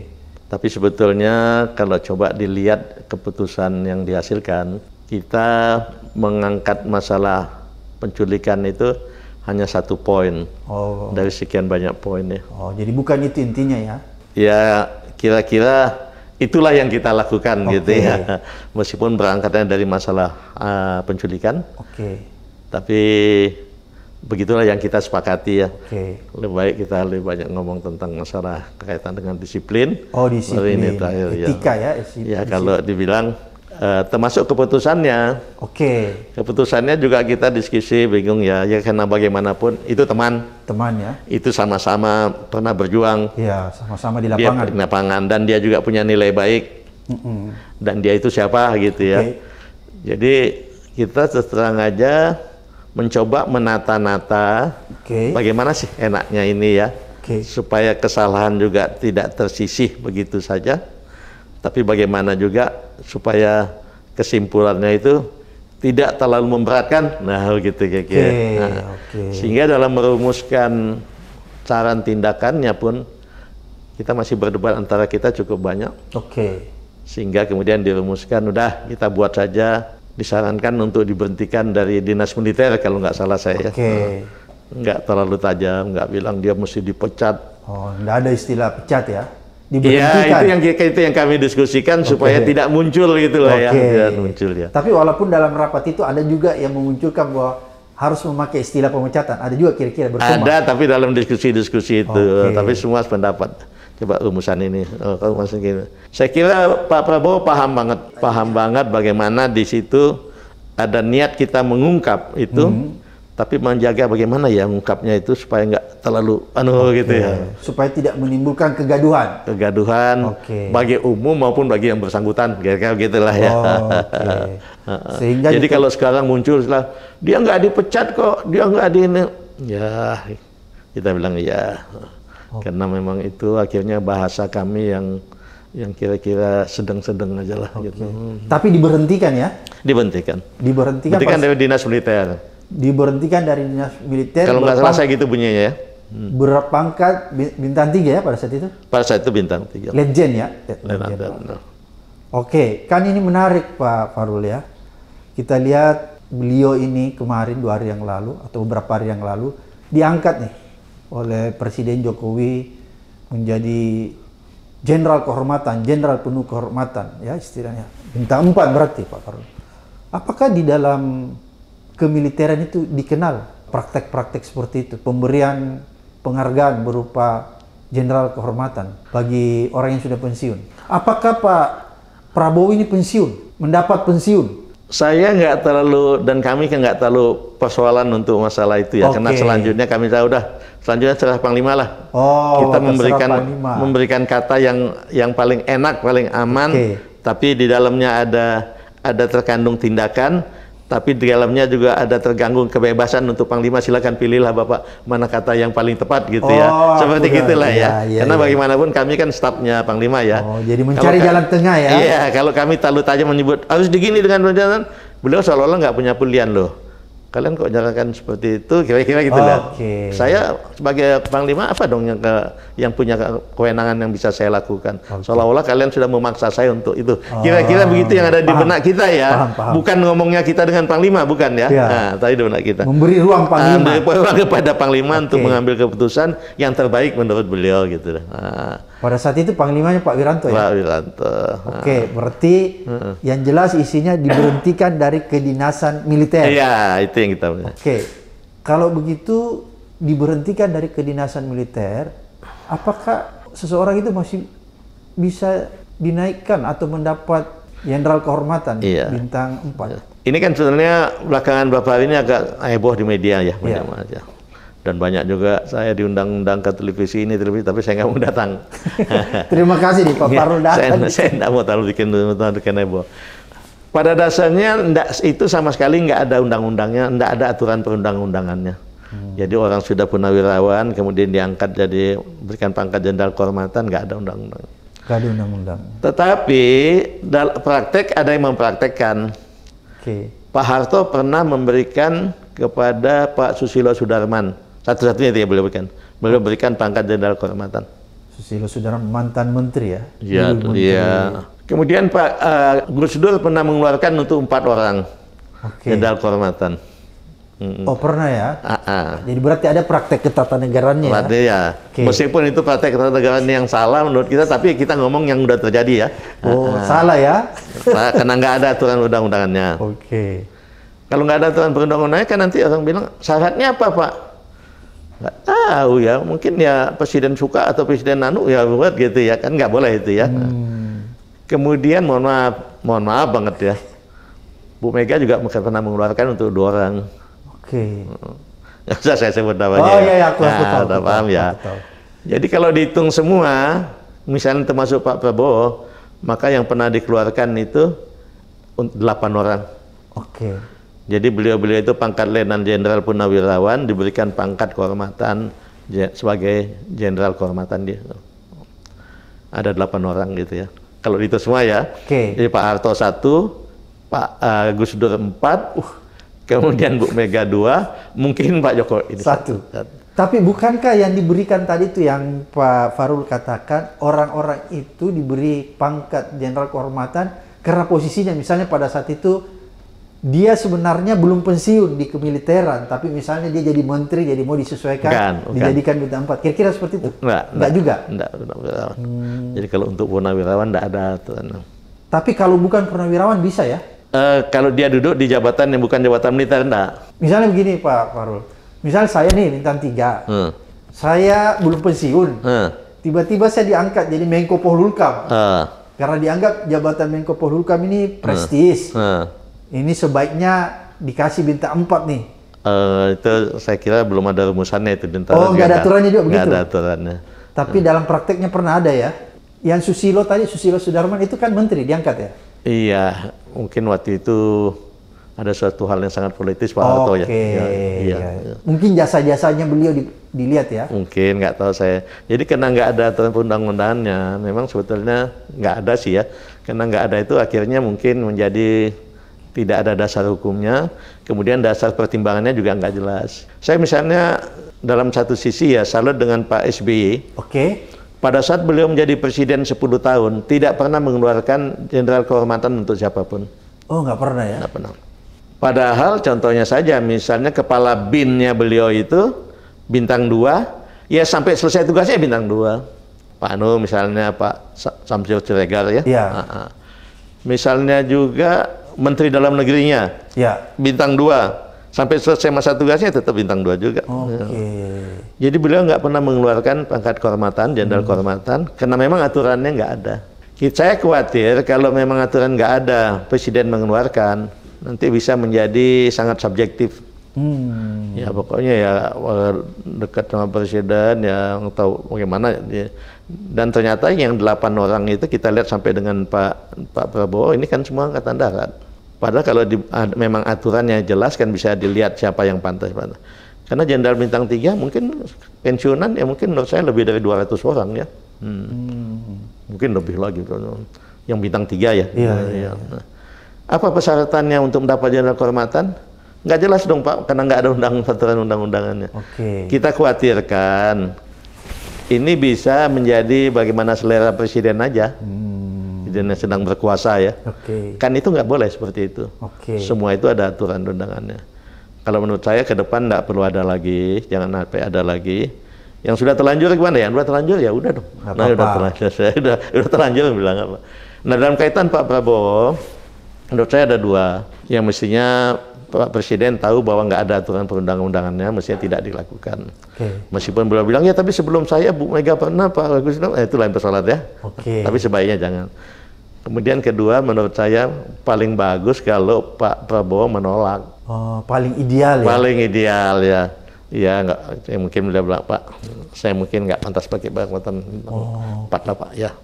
S1: Tapi sebetulnya kalau coba dilihat keputusan yang dihasilkan, kita mengangkat masalah penculikan itu hanya satu poin
S2: oh. dari
S1: sekian banyak poin ya.
S2: Oh, jadi bukan itu intinya ya?
S1: Ya, kira-kira itulah yang kita lakukan okay. gitu ya. Meskipun berangkatnya dari masalah uh, penculikan. Oke. Okay. Tapi begitulah yang kita sepakati ya. Okay. Lebih baik kita lebih banyak ngomong tentang masalah kaitan dengan disiplin. Oh disiplin. Ini terakhir, ya. Etika
S2: ya. Ya, disiplin. ya kalau
S1: dibilang uh, termasuk keputusannya. Oke. Okay. Keputusannya juga kita diskusi bingung ya. Ya karena bagaimanapun itu teman. Teman ya. Itu sama-sama pernah berjuang.
S2: Iya sama-sama di lapangan. di
S1: lapangan dan dia juga punya nilai baik. Mm -mm. Dan dia itu siapa gitu ya. Okay. Jadi kita seterang terang aja mencoba menata-nata okay. bagaimana sih enaknya ini ya okay. supaya kesalahan juga tidak tersisih begitu saja tapi bagaimana juga supaya kesimpulannya itu tidak terlalu memberatkan nah begitu ya okay. nah, okay. sehingga dalam merumuskan cara tindakannya pun kita masih berdebat antara kita cukup banyak oke okay. sehingga kemudian dirumuskan udah kita buat saja disarankan untuk diberhentikan dari dinas militer kalau nggak salah saya. Okay. Nggak terlalu tajam, nggak bilang dia mesti dipecat.
S2: Oh, nggak ada istilah pecat ya?
S1: Iya, itu yang itu yang kami diskusikan okay. supaya tidak muncul gitu lah okay. ya, tidak muncul ya.
S2: Tapi walaupun dalam rapat itu ada juga yang memunculkan bahwa harus memakai istilah pemecatan. Ada juga kira-kira bersama. Ada,
S1: tapi dalam diskusi-diskusi itu, okay. tapi semua pendapat coba rumusan ini oh, kalau masuk gini. Saya kira Pak Prabowo paham banget, paham banget bagaimana di situ ada niat kita mengungkap itu. Hmm. Tapi menjaga bagaimana ya mengungkapnya itu supaya nggak terlalu anu okay. gitu ya.
S2: Supaya tidak menimbulkan kegaduhan.
S1: Kegaduhan okay. bagi umum maupun bagi yang bersangkutan, kira-kira gitulah ya. Oh, okay. Sehingga jadi kalau sekarang muncul lah dia nggak dipecat kok, dia nggak di ini. Ya, kita bilang ya oh. karena memang itu akhirnya bahasa kami yang yang kira-kira sedang-sedang aja lah okay. gitu. Tapi
S2: diberhentikan ya? Diberhentikan. Diberhentikan. Berhentikan dari
S1: dinas militer.
S2: Diberhentikan dari dinas militer. Kalau nggak salah saya
S1: gitu bunyinya ya. Hmm.
S2: Berpangkat bintang tiga ya pada saat itu?
S1: Pada saat itu bintang tiga. Legend ya? Legend. Legend.
S2: Oke, kan ini menarik Pak Farul ya. Kita lihat beliau ini kemarin dua hari yang lalu atau beberapa hari yang lalu diangkat nih oleh Presiden Jokowi menjadi jenderal kehormatan, jenderal penuh kehormatan ya istilahnya. Bintang empat berarti Pak Karul. Apakah di dalam kemiliteran itu dikenal praktek-praktek seperti itu, pemberian penghargaan berupa jenderal kehormatan bagi orang yang sudah pensiun? Apakah Pak Prabowo ini pensiun, mendapat pensiun
S1: saya nggak terlalu dan kami kan nggak terlalu persoalan untuk masalah itu ya. Okay. Karena selanjutnya kami sudah, udah selanjutnya serah panglima lah.
S2: Oh, kita memberikan
S1: memberikan kata yang yang paling enak, paling aman, okay. tapi di dalamnya ada ada terkandung tindakan tapi di dalamnya juga ada terganggu kebebasan untuk panglima silakan pilihlah bapak mana kata yang paling tepat gitu ya. oh, ya seperti gitu gitulah ya, ya, ya karena ya. bagaimanapun kami kan stafnya panglima ya oh, jadi mencari kalau jalan tengah ya iya kalau kami terlalu aja menyebut harus digini dengan perjalanan beliau seolah-olah nggak punya pilihan loh kalian kok nyalakan seperti itu kira-kira gitu okay. lah. Saya sebagai panglima apa dong yang ke, yang punya kewenangan yang bisa saya lakukan? Okay. Seolah-olah kalian sudah memaksa saya untuk itu. Kira-kira oh. begitu yang ada paham. di benak kita ya. Paham, paham. Bukan ngomongnya kita dengan panglima bukan ya. ya. Nah, tadi di benak kita. Memberi ruang ah, panglima. Memberi kepada panglima okay. untuk mengambil keputusan yang terbaik menurut beliau gitu. Nah
S2: pada saat itu panglimanya Pak Wiranto ya? Pak
S1: Wiranto. Oke,
S2: berarti uh. yang jelas isinya diberhentikan dari kedinasan militer.
S1: Iya, itu yang kita punya.
S2: Oke, kalau begitu diberhentikan dari kedinasan militer, apakah seseorang itu masih bisa dinaikkan atau mendapat jenderal kehormatan iya. bintang 4? Iya.
S1: Ini kan sebenarnya belakangan Bapak ini agak heboh di media ya, media iya. aja dan banyak juga saya diundang-undang ke televisi ini televisi tapi saya nggak mau datang.
S2: Terima kasih nih Pak Parul iya, datang. saya, saya
S1: nggak mau terlalu bikin terlalu heboh. Pada dasarnya enggak, itu sama sekali nggak ada undang-undangnya, nggak ada aturan perundang-undangannya. Hmm. Jadi orang sudah punawirawan kemudian diangkat jadi berikan pangkat jenderal kehormatan nggak ada undang-undang.
S2: Nggak ada undang-undang.
S1: Tetapi dalam praktek ada yang mempraktekkan. Okay. Pak Harto pernah memberikan kepada Pak Susilo Sudarman satu-satunya dia boleh berikan. boleh berikan pangkat jenderal
S2: kehormatan. Susilo Sudarman mantan menteri ya. Iya, iya. Kemudian Pak
S1: uh, Gus Dur pernah mengeluarkan untuk empat orang okay. jenderal kehormatan. Mm.
S2: Oh pernah ya. A-a. Ah, ah. Jadi berarti ada praktek ketatanegaranya. Berarti
S1: ya. ya. Okay. Meskipun itu praktek ketatanegaraan yang salah menurut kita, tapi kita ngomong yang udah terjadi ya. Oh A-a. Ah, salah ya? Nah, karena nggak ada aturan undang-undangannya. Oke. Okay. Kalau nggak ada aturan perundang-undangannya kan nanti orang bilang syaratnya apa pak? nggak tahu ya mungkin ya presiden suka atau presiden nanu ya buat gitu ya kan nggak boleh itu ya hmm. kemudian mohon maaf mohon maaf banget ya Bu Mega juga pernah mengeluarkan untuk dua orang oke okay. nggak usah saya sebut namanya oh iya ya, iya, aku, nah, aku tahu paham ya jadi kalau dihitung semua misalnya termasuk Pak Prabowo maka yang pernah dikeluarkan itu delapan orang oke okay. Jadi beliau-beliau itu pangkat lenan Jenderal Purnawirawan diberikan pangkat kehormatan sebagai jenderal kehormatan dia. Ada delapan orang gitu ya. Kalau itu semua ya. Okay. Jadi Pak Harto satu, Pak uh, Gus Dur empat, uh, kemudian Bu Mega dua, mungkin Pak Joko ini satu. satu.
S2: Tapi bukankah yang diberikan tadi itu yang Pak Farul katakan orang-orang itu diberi pangkat jenderal kehormatan karena posisinya misalnya pada saat itu dia sebenarnya belum pensiun di kemiliteran, tapi misalnya dia jadi menteri, jadi mau disesuaikan, bukan, bukan. dijadikan bintang empat. Kira-kira seperti itu?
S1: Enggak, enggak juga. Enggak, enggak, enggak. Hmm. Jadi kalau untuk purnawirawan enggak ada.
S2: Tapi kalau bukan purnawirawan bisa ya?
S1: Uh, kalau dia duduk di jabatan yang bukan jabatan militer enggak.
S2: Misalnya begini Pak Farul, misalnya saya nih bintang tiga, hmm. saya belum pensiun, hmm. tiba-tiba saya diangkat jadi Menko Polhukam. Uh. Karena dianggap jabatan Menko Polhukam ini hmm. prestis. Hmm. Hmm. Ini sebaiknya dikasih bintang 4 nih.
S1: Uh, itu saya kira belum ada rumusannya itu bintang. Oh, nggak ada aturannya juga begitu. Nggak ada aturannya.
S2: Tapi hmm. dalam prakteknya pernah ada ya. Yang Susilo tadi Susilo Sudarman itu kan menteri diangkat ya.
S1: Iya, mungkin waktu itu ada suatu hal yang sangat politis Pak Harto okay. ya. ya iya. Ya.
S2: Mungkin jasa-jasanya beliau di, dilihat ya.
S1: Mungkin nggak tahu saya. Jadi karena nggak ada aturan undang undangannya memang sebetulnya nggak ada sih ya. Karena nggak ada itu akhirnya mungkin menjadi tidak ada dasar hukumnya, kemudian dasar pertimbangannya juga nggak jelas. Saya misalnya dalam satu sisi ya salut dengan Pak SBY. Oke. Okay. Pada saat beliau menjadi presiden 10 tahun, tidak pernah mengeluarkan jenderal kehormatan untuk siapapun.
S2: Oh, nggak pernah ya? Nggak pernah.
S1: Padahal contohnya saja, misalnya kepala binnya beliau itu bintang dua, ya sampai selesai tugasnya bintang dua. Pak Anu misalnya Pak Samsul Ciregar ya. Iya. Ah, ah. Misalnya juga menteri dalam negerinya. Ya. Bintang dua. Sampai selesai masa tugasnya tetap bintang dua juga. Oke. Okay. Ya. Jadi beliau nggak pernah mengeluarkan pangkat kehormatan, jenderal hmm. kehormatan, karena memang aturannya nggak ada. Saya khawatir kalau memang aturan nggak ada, presiden mengeluarkan, nanti bisa menjadi sangat subjektif.
S2: Hmm.
S1: Ya pokoknya ya dekat sama presiden yang tahu bagaimana ya. dan ternyata yang delapan orang itu kita lihat sampai dengan Pak Pak Prabowo ini kan semua angkatan darat. Padahal kalau di, memang aturannya jelas kan bisa dilihat siapa yang pantas pantas. Karena jenderal bintang tiga mungkin pensiunan ya mungkin menurut saya lebih dari 200 orang ya.
S2: Hmm. Hmm.
S1: Mungkin lebih lagi yang bintang tiga ya. Iya, hmm, iya, ya. iya. nah, iya. Apa persyaratannya untuk mendapat jenderal kehormatan? Nggak jelas dong Pak, karena nggak ada undang peraturan undang-undangannya. Okay. Kita khawatirkan ini bisa menjadi bagaimana selera presiden aja. Hmm presiden yang sedang berkuasa ya. Okay. Kan itu nggak boleh seperti itu. Okay. Semua itu ada aturan undangannya. Kalau menurut saya ke depan nggak perlu ada lagi, jangan sampai ada lagi. Yang sudah terlanjur gimana ya? Sudah terlanjur ya udah dong. Apa nah, apa Nah, udah terlanjur, saya udah, sudah terlanjur bilang apa. Nah dalam kaitan Pak Prabowo, menurut saya ada dua yang mestinya Pak Presiden tahu bahwa nggak ada aturan perundang-undangannya, mestinya tidak dilakukan. Okay. Meskipun beliau bilang ya, tapi sebelum saya Bu Mega pernah Pak Agus eh, itu lain persoalan ya. Okay. Tapi sebaiknya jangan. Kemudian kedua menurut saya paling bagus kalau Pak Prabowo menolak.
S2: Oh, paling ideal ya. Paling
S1: ideal ya. ya nggak, ya mungkin udah bilang Pak, saya mungkin nggak pantas pakai bantuan empat lah oh. Pak ya.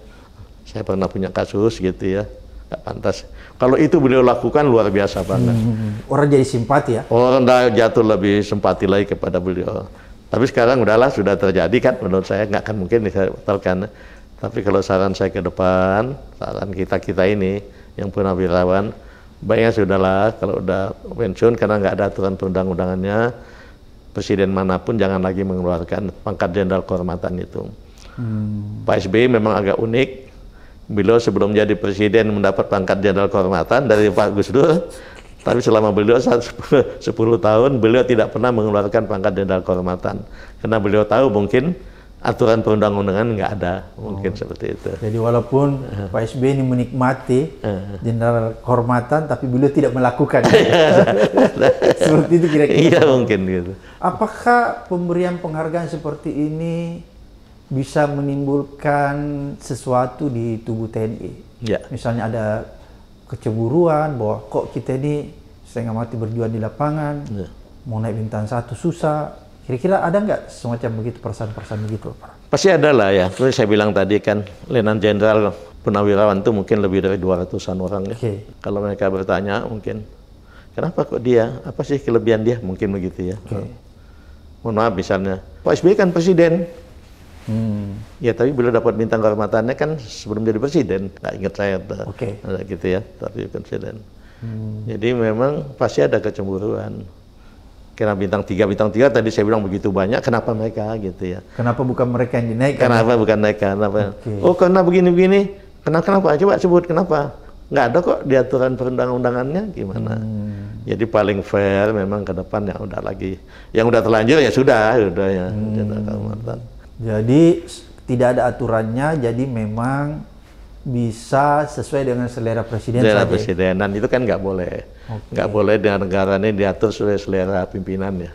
S1: Saya pernah punya kasus gitu ya, nggak pantas. Kalau itu beliau lakukan luar biasa banget. Hmm. hmm,
S2: hmm. Orang jadi simpati ya?
S1: Orang dah jatuh lebih simpati lagi kepada beliau. Tapi sekarang udahlah sudah terjadi kan menurut saya nggak akan mungkin dibatalkan. Tapi kalau saran saya ke depan, saran kita-kita ini yang purnawirawan, baiknya sudahlah kalau udah pensiun karena nggak ada aturan perundang-undangannya, presiden manapun jangan lagi mengeluarkan pangkat jenderal kehormatan itu. Hmm. Pak SBY memang agak unik. Beliau sebelum jadi presiden mendapat pangkat jenderal kehormatan dari Pak Gus Dur, tapi selama beliau saat 10 tahun beliau tidak pernah mengeluarkan pangkat jenderal kehormatan karena beliau tahu mungkin aturan perundang-undangan nggak ada mungkin oh. seperti itu.
S2: Jadi walaupun uh. Pak SBY ini menikmati eh. jenderal kehormatan, tapi beliau tidak melakukan. Iya. seperti itu kira-kira. Iya mungkin gitu. Apakah pemberian penghargaan seperti ini bisa menimbulkan sesuatu di tubuh TNI? Ya. Misalnya ada keceburuan bahwa kok kita ini setengah mati berjuang di lapangan, ya. mau naik bintang satu susah, Kira-kira ada nggak semacam begitu perasaan-perasaan begitu? Pasti ada
S1: lah ya. Terus saya bilang tadi kan, Lenan Jenderal penawirawan itu mungkin lebih dari 200-an orang ya. Okay. Kalau mereka bertanya mungkin, kenapa kok dia? Apa sih kelebihan dia? Mungkin begitu ya. Okay. Mohon maaf misalnya, Pak SBY kan presiden. Hmm. Ya tapi bila dapat bintang kehormatannya kan sebelum jadi presiden. Nggak ingat saya. Oke. Okay. gitu ya, tapi presiden. Hmm. Jadi memang pasti ada kecemburuan kena bintang tiga bintang tiga tadi saya bilang begitu banyak kenapa mereka gitu ya
S2: kenapa bukan mereka yang dinaikkan kenapa
S1: bukan mereka kenapa okay. oh karena begini begini kenapa kenapa coba sebut kenapa nggak ada kok di aturan perundang-undangannya gimana hmm. jadi paling fair memang ke depan yang udah lagi yang udah terlanjur ya sudah sudah ya hmm.
S2: jadi tidak ada aturannya jadi memang bisa sesuai dengan selera presiden selera saja. Ya. presiden
S1: itu kan nggak boleh nggak okay. boleh dengan negara ini diatur oleh selera pimpinannya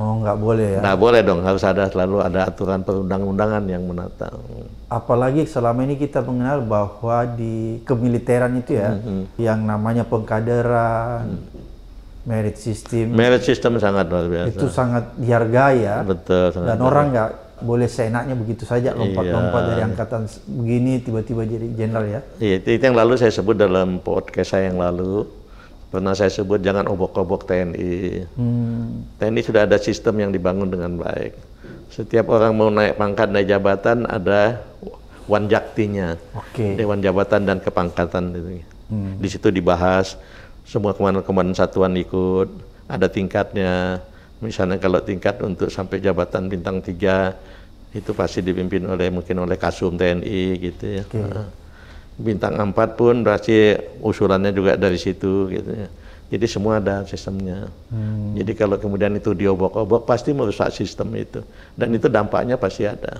S2: oh nggak boleh ya nggak
S1: boleh dong harus ada selalu ada aturan perundang-undangan yang menata
S2: apalagi selama ini kita mengenal bahwa di kemiliteran itu ya mm -hmm. yang namanya pengkaderan mm. merit system merit
S1: system sangat luar biasa itu sangat
S2: dihargai ya betul sangat dan orang nggak boleh seenaknya begitu saja lompat-lompat iya. dari angkatan begini tiba-tiba jadi jenderal ya.
S1: Iya, itu yang lalu saya sebut dalam podcast saya yang lalu pernah saya sebut jangan obok-obok TNI.
S2: Hmm.
S1: TNI sudah ada sistem yang dibangun dengan baik. Setiap orang mau naik pangkat naik jabatan ada wanjaktinya, okay. dewan jabatan dan kepangkatan itu. Hmm. Di situ dibahas semua komandan-komandan satuan ikut, ada tingkatnya. Misalnya kalau tingkat untuk sampai jabatan bintang tiga itu pasti dipimpin oleh mungkin oleh Kasum TNI gitu ya. Okay. Nah, bintang 4 pun pasti usulannya juga dari situ gitu ya. Jadi semua ada sistemnya. Hmm. Jadi kalau kemudian itu diobok-obok pasti merusak sistem itu. Dan itu dampaknya pasti ada.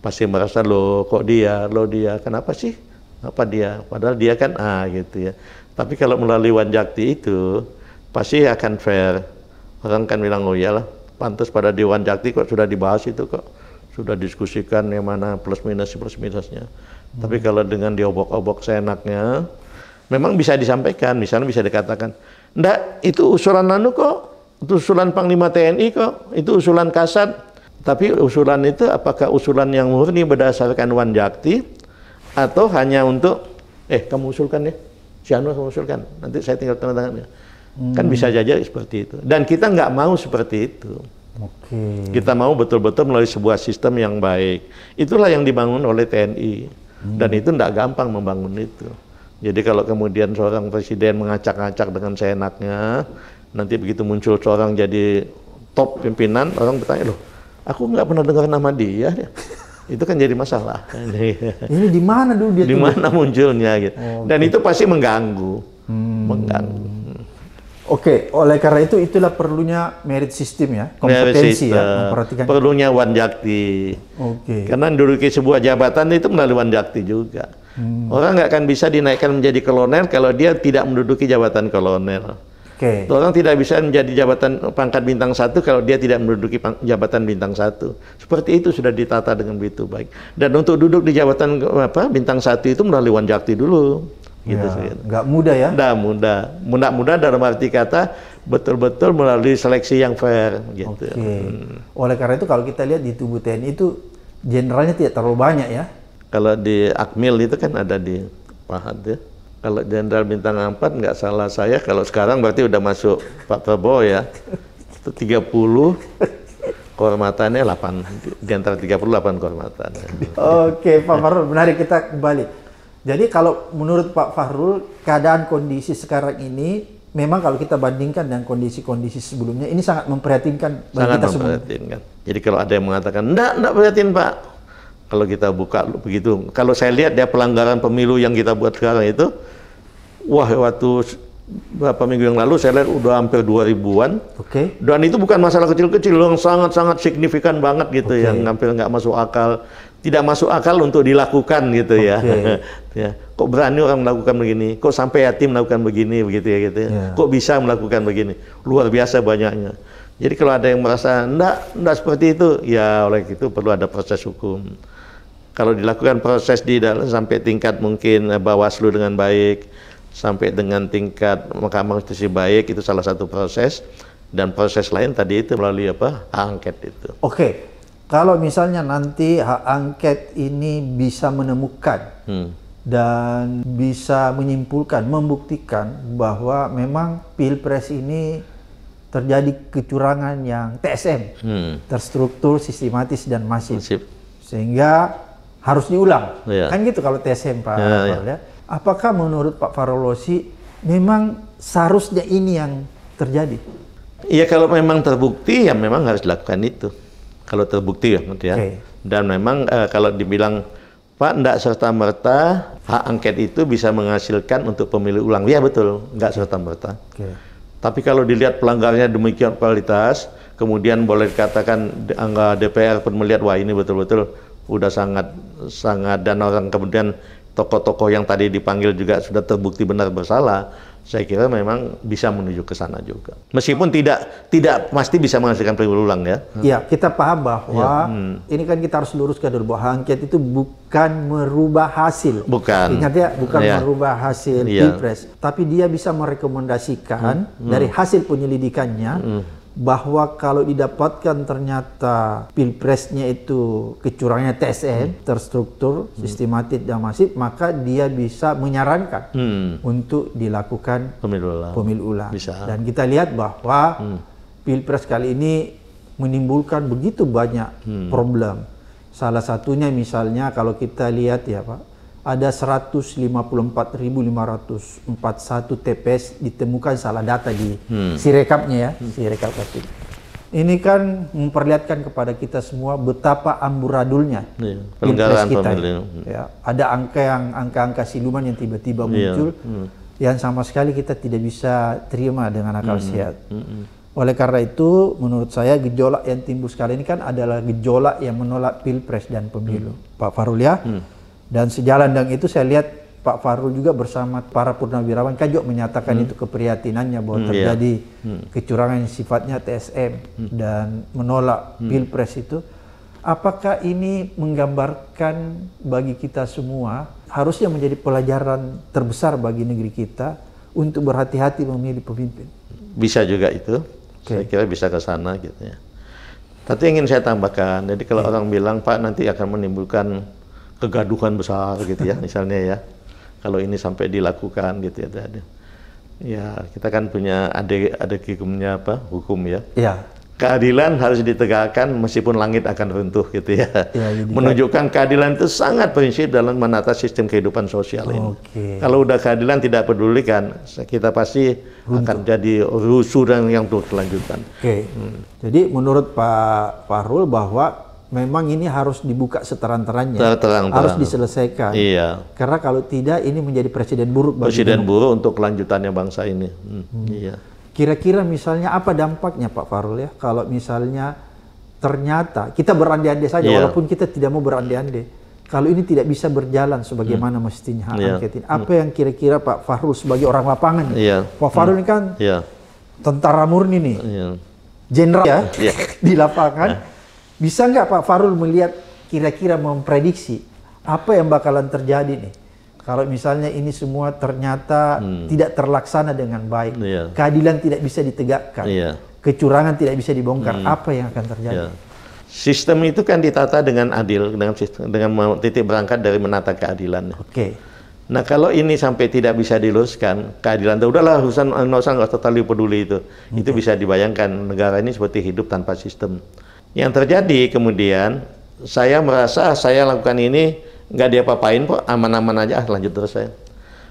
S1: Pasti merasa lo kok dia, lo dia, kenapa sih? Apa dia? Padahal dia kan A gitu ya. Tapi kalau melalui wanjakti itu pasti akan fair. Orang kan bilang oh iyalah pantas pada Dewan Jakti kok sudah dibahas itu kok sudah diskusikan yang mana plus minus plus minusnya. Hmm. Tapi kalau dengan diobok-obok seenaknya, memang bisa disampaikan. Misalnya bisa dikatakan, ndak itu usulan Nanu kok, itu usulan Panglima TNI kok, itu usulan Kasat. Tapi usulan itu apakah usulan yang murni berdasarkan wanjakti atau hanya untuk eh kamu usulkan ya, si Anu kamu usulkan, nanti saya tinggal tanda tangannya. Kan hmm. Kan bisa saja seperti itu. Dan kita nggak mau seperti itu. Okay. Kita mau betul-betul melalui sebuah sistem yang baik. Itulah yang dibangun oleh TNI. Hmm. Dan itu tidak gampang membangun itu. Jadi kalau kemudian seorang presiden mengacak-acak dengan seenaknya, nanti begitu muncul seorang jadi top pimpinan, orang bertanya loh, aku nggak pernah dengar nama dia. Ya? itu kan
S2: jadi masalah.
S1: Ini di mana dulu dia? Di mana munculnya gitu. Oh, Dan itu pasti mengganggu, hmm. mengganggu.
S2: Oke, okay, oleh karena itu itulah perlunya merit system ya, kompetensi ya,
S1: memperhatikan. Perlunya wanjakti. Oke. Okay. Karena menduduki sebuah jabatan itu melalui wanjakti juga. Hmm. Orang nggak akan bisa dinaikkan menjadi kolonel kalau dia tidak menduduki jabatan kolonel. Oke. Okay. Orang tidak bisa menjadi jabatan pangkat bintang satu kalau dia tidak menduduki jabatan bintang satu. Seperti itu sudah ditata dengan begitu baik. Dan untuk duduk di jabatan apa bintang satu itu melalui wanjakti dulu gitu ya, sih. Gitu. Nggak mudah ya? Gak mudah. Mudah-mudah dalam arti kata betul-betul melalui seleksi yang fair. Gitu. Oke. Okay. Hmm.
S2: Oleh karena itu kalau kita lihat di tubuh TNI itu jenderalnya tidak terlalu banyak ya?
S1: Kalau di Akmil itu kan ada di Pahat ya. Kalau jenderal bintang 4 nggak salah saya kalau sekarang berarti udah masuk Pak Prabowo ya. Itu 30 kehormatannya 8 di antara 38 kehormatan.
S2: Oke, Pak Maruf menarik kita kembali. Jadi kalau menurut Pak Fahrul, keadaan kondisi sekarang ini memang kalau kita bandingkan dengan kondisi-kondisi sebelumnya ini sangat memprihatinkan bagi sangat kita semua.
S1: memprihatinkan. Jadi kalau ada yang mengatakan enggak enggak prihatin Pak. Kalau kita buka begitu, kalau saya lihat dia pelanggaran pemilu yang kita buat sekarang itu wah waktu beberapa minggu yang lalu saya lihat udah hampir 2000-an. Oke. Okay. Dan itu bukan masalah kecil-kecil yang sangat-sangat signifikan banget gitu okay. yang hampir nggak masuk akal tidak masuk akal untuk dilakukan gitu ya. Okay. ya. Kok berani orang melakukan begini? Kok sampai yatim melakukan begini begitu ya gitu ya. Yeah. Kok bisa melakukan begini? Luar biasa banyaknya. Jadi kalau ada yang merasa enggak, enggak seperti itu, ya oleh itu perlu ada proses hukum. Kalau dilakukan proses di dalam sampai tingkat mungkin eh, Bawaslu dengan baik, sampai dengan tingkat Mahkamah Konstitusi baik itu salah satu proses dan proses lain tadi itu melalui apa? angket itu.
S2: Oke. Okay. Kalau misalnya nanti hak angket ini bisa menemukan hmm. dan bisa menyimpulkan, membuktikan bahwa memang pilpres ini terjadi kecurangan yang TSM, hmm. terstruktur, sistematis dan masif, masif. sehingga harus diulang. Yeah. Kan gitu kalau TSM Pak Yeah, iya. Farol, yeah. ya. Apakah menurut Pak Farolosi memang seharusnya ini yang terjadi?
S1: Iya kalau memang terbukti ya memang harus dilakukan itu kalau terbukti ya. ya. Dan memang uh, kalau dibilang Pak, tidak serta-merta hak angket itu bisa menghasilkan untuk pemilu ulang. Ya betul, nggak serta-merta. Okay. Tapi kalau dilihat pelanggarnya demikian kualitas, kemudian boleh dikatakan DPR pun melihat, wah ini betul-betul sudah sangat, sangat, dan orang kemudian tokoh-tokoh yang tadi dipanggil juga sudah terbukti benar bersalah saya kira memang bisa menuju ke sana juga. Meskipun tidak tidak pasti bisa menghasilkan ulang ya.
S2: Iya, kita paham bahwa ya. hmm. ini kan kita harus luruskan dulu bahwa angket itu bukan merubah hasil. Bukan. Ingat ya, bukan ya. merubah hasil ya. Pilpres, tapi dia bisa merekomendasikan hmm. Hmm. dari hasil penyelidikannya hmm bahwa kalau didapatkan ternyata pilpresnya itu kecurangannya TSM hmm. terstruktur, hmm. sistematik dan masif, maka dia bisa menyarankan hmm. untuk dilakukan pemilu ulang. Pemilu ulang. Bisa. Dan kita lihat bahwa hmm. pilpres kali ini menimbulkan begitu banyak hmm. problem. Salah satunya misalnya kalau kita lihat ya Pak, ada 154.541 TPS ditemukan salah data di hmm. si ya, hmm. si rekap Ini kan memperlihatkan kepada kita semua betapa amburadulnya iya, pilpres kita. Ya, ada angka yang angka-angka siluman yang tiba-tiba iya. muncul hmm. yang sama sekali kita tidak bisa terima dengan akal hmm. sehat. Hmm. Oleh karena itu, menurut saya gejolak yang timbul sekali ini kan adalah gejolak yang menolak pilpres dan pemilu. Hmm. Pak Farul ya. Hmm dan sejalan dengan itu saya lihat Pak Farul juga bersama para purnawirawan Kajok menyatakan hmm. itu keprihatinannya bahwa hmm, iya. terjadi hmm. kecurangan yang sifatnya TSM hmm. dan menolak hmm. pilpres itu. Apakah ini menggambarkan bagi kita semua harusnya menjadi pelajaran terbesar bagi negeri kita untuk berhati-hati memilih pemimpin?
S1: Bisa juga itu. Okay. Saya kira bisa ke sana gitu ya. Tapi ingin saya tambahkan, jadi kalau yeah. orang bilang Pak nanti akan menimbulkan kegaduhan besar gitu ya misalnya ya kalau ini sampai dilakukan gitu ya ada ya kita kan punya ada ada hukumnya apa hukum ya ya keadilan harus ditegakkan meskipun langit akan runtuh gitu ya, ya menunjukkan keadilan itu sangat prinsip dalam menata sistem kehidupan sosial ini okay. kalau udah keadilan tidak peduli kan, kita pasti runtuh. akan jadi rusuh dan yang terus dilanjutkan
S2: okay. hmm. jadi menurut Pak Parul bahwa memang ini harus dibuka seterang-terangnya, Terang harus diselesaikan. Iya. Karena kalau tidak ini menjadi presiden buruk bagi presiden dunia. buruk untuk kelanjutannya bangsa ini. Hmm. Hmm. Iya. Kira-kira misalnya apa dampaknya Pak Farul ya kalau misalnya ternyata kita berandai-andai saja yeah. walaupun kita tidak mau berandai-andai kalau ini tidak bisa berjalan sebagaimana hmm. mestinya hak yeah. angket ini. Hmm. Apa yang kira-kira Pak Farul sebagai orang lapangan? Yeah.
S1: Iya. Pak Farul hmm. ini kan yeah.
S2: tentara murni nih, iya. jenderal yeah. ya yeah. di lapangan. Nah. Bisa nggak Pak Farul melihat kira-kira memprediksi apa yang bakalan terjadi nih? Kalau misalnya ini semua ternyata hmm. tidak terlaksana dengan baik, yeah. keadilan tidak bisa ditegakkan, yeah. kecurangan tidak bisa dibongkar, hmm. apa yang akan terjadi?
S1: Yeah. Sistem itu kan ditata dengan adil, dengan sistem, dengan titik berangkat dari menata keadilan. Oke. Okay. Nah kalau ini sampai tidak bisa diluruskan keadilan itu udahlah urusan nggak usah nggak usah peduli itu. Okay. Itu bisa dibayangkan negara ini seperti hidup tanpa sistem. Yang terjadi kemudian saya merasa saya lakukan ini nggak dia papain kok aman-aman aja ah, lanjut terus saya.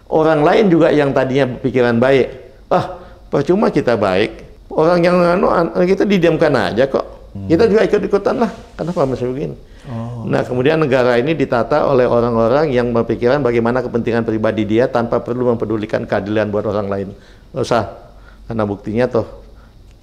S1: Orang lain juga yang tadinya pikiran baik, ah percuma kita baik. Orang yang anu kita didiamkan aja kok. Hmm. Kita juga ikut-ikutan lah. Kenapa masih begini? Oh. Nah kemudian negara ini ditata oleh orang-orang yang berpikiran bagaimana kepentingan pribadi dia tanpa perlu mempedulikan keadilan buat orang lain. Gak usah. Karena buktinya tuh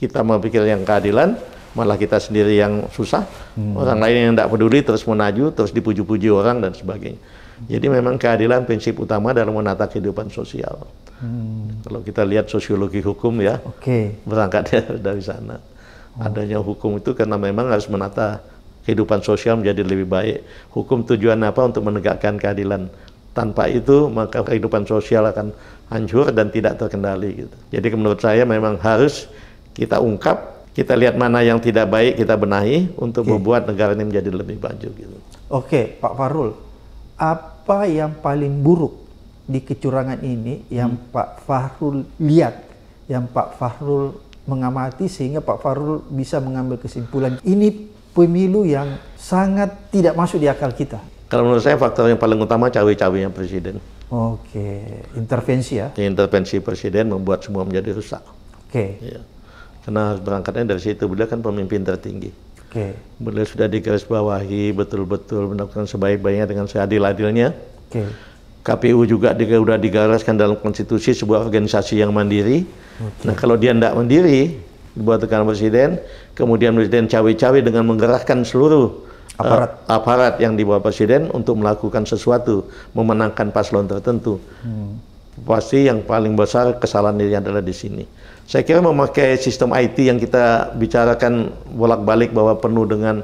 S1: kita mau pikir yang keadilan, malah kita sendiri yang susah, hmm. orang lain yang tidak peduli terus menaju, terus dipuji-puji orang dan sebagainya. Jadi memang keadilan prinsip utama dalam menata kehidupan sosial.
S2: Hmm.
S1: Kalau kita lihat sosiologi hukum ya, okay. berangkat dari sana. Oh. Adanya hukum itu karena memang harus menata kehidupan sosial menjadi lebih baik. Hukum tujuan apa untuk menegakkan keadilan? Tanpa itu maka kehidupan sosial akan hancur dan tidak terkendali. Gitu. Jadi menurut saya memang harus kita ungkap kita lihat mana yang tidak baik kita benahi untuk okay. membuat negara ini menjadi lebih maju gitu.
S2: Oke, okay, Pak Farul, apa yang paling buruk di kecurangan ini yang hmm. Pak Farul lihat, yang Pak Farul mengamati sehingga Pak Farul bisa mengambil kesimpulan ini pemilu yang sangat tidak masuk di akal kita.
S1: Kalau menurut saya faktor yang paling utama cawe-cawenya presiden.
S2: Oke, okay. intervensi ya.
S1: Intervensi presiden membuat semua menjadi rusak. Oke. Okay. Ya karena harus berangkatnya dari situ beliau kan pemimpin tertinggi okay. beliau sudah digarisbawahi betul-betul melakukan sebaik-baiknya dengan seadil-adilnya okay. KPU juga sudah digaraskan dalam konstitusi sebuah organisasi yang mandiri okay. nah kalau dia tidak mandiri buat tekanan presiden kemudian presiden cawe-cawe dengan menggerakkan seluruh eh, aparat uh, aparat yang dibawa presiden untuk melakukan sesuatu memenangkan paslon tertentu
S2: hmm.
S1: pasti yang paling besar kesalahan ini adalah di sini saya kira memakai sistem IT yang kita bicarakan bolak-balik bahwa penuh dengan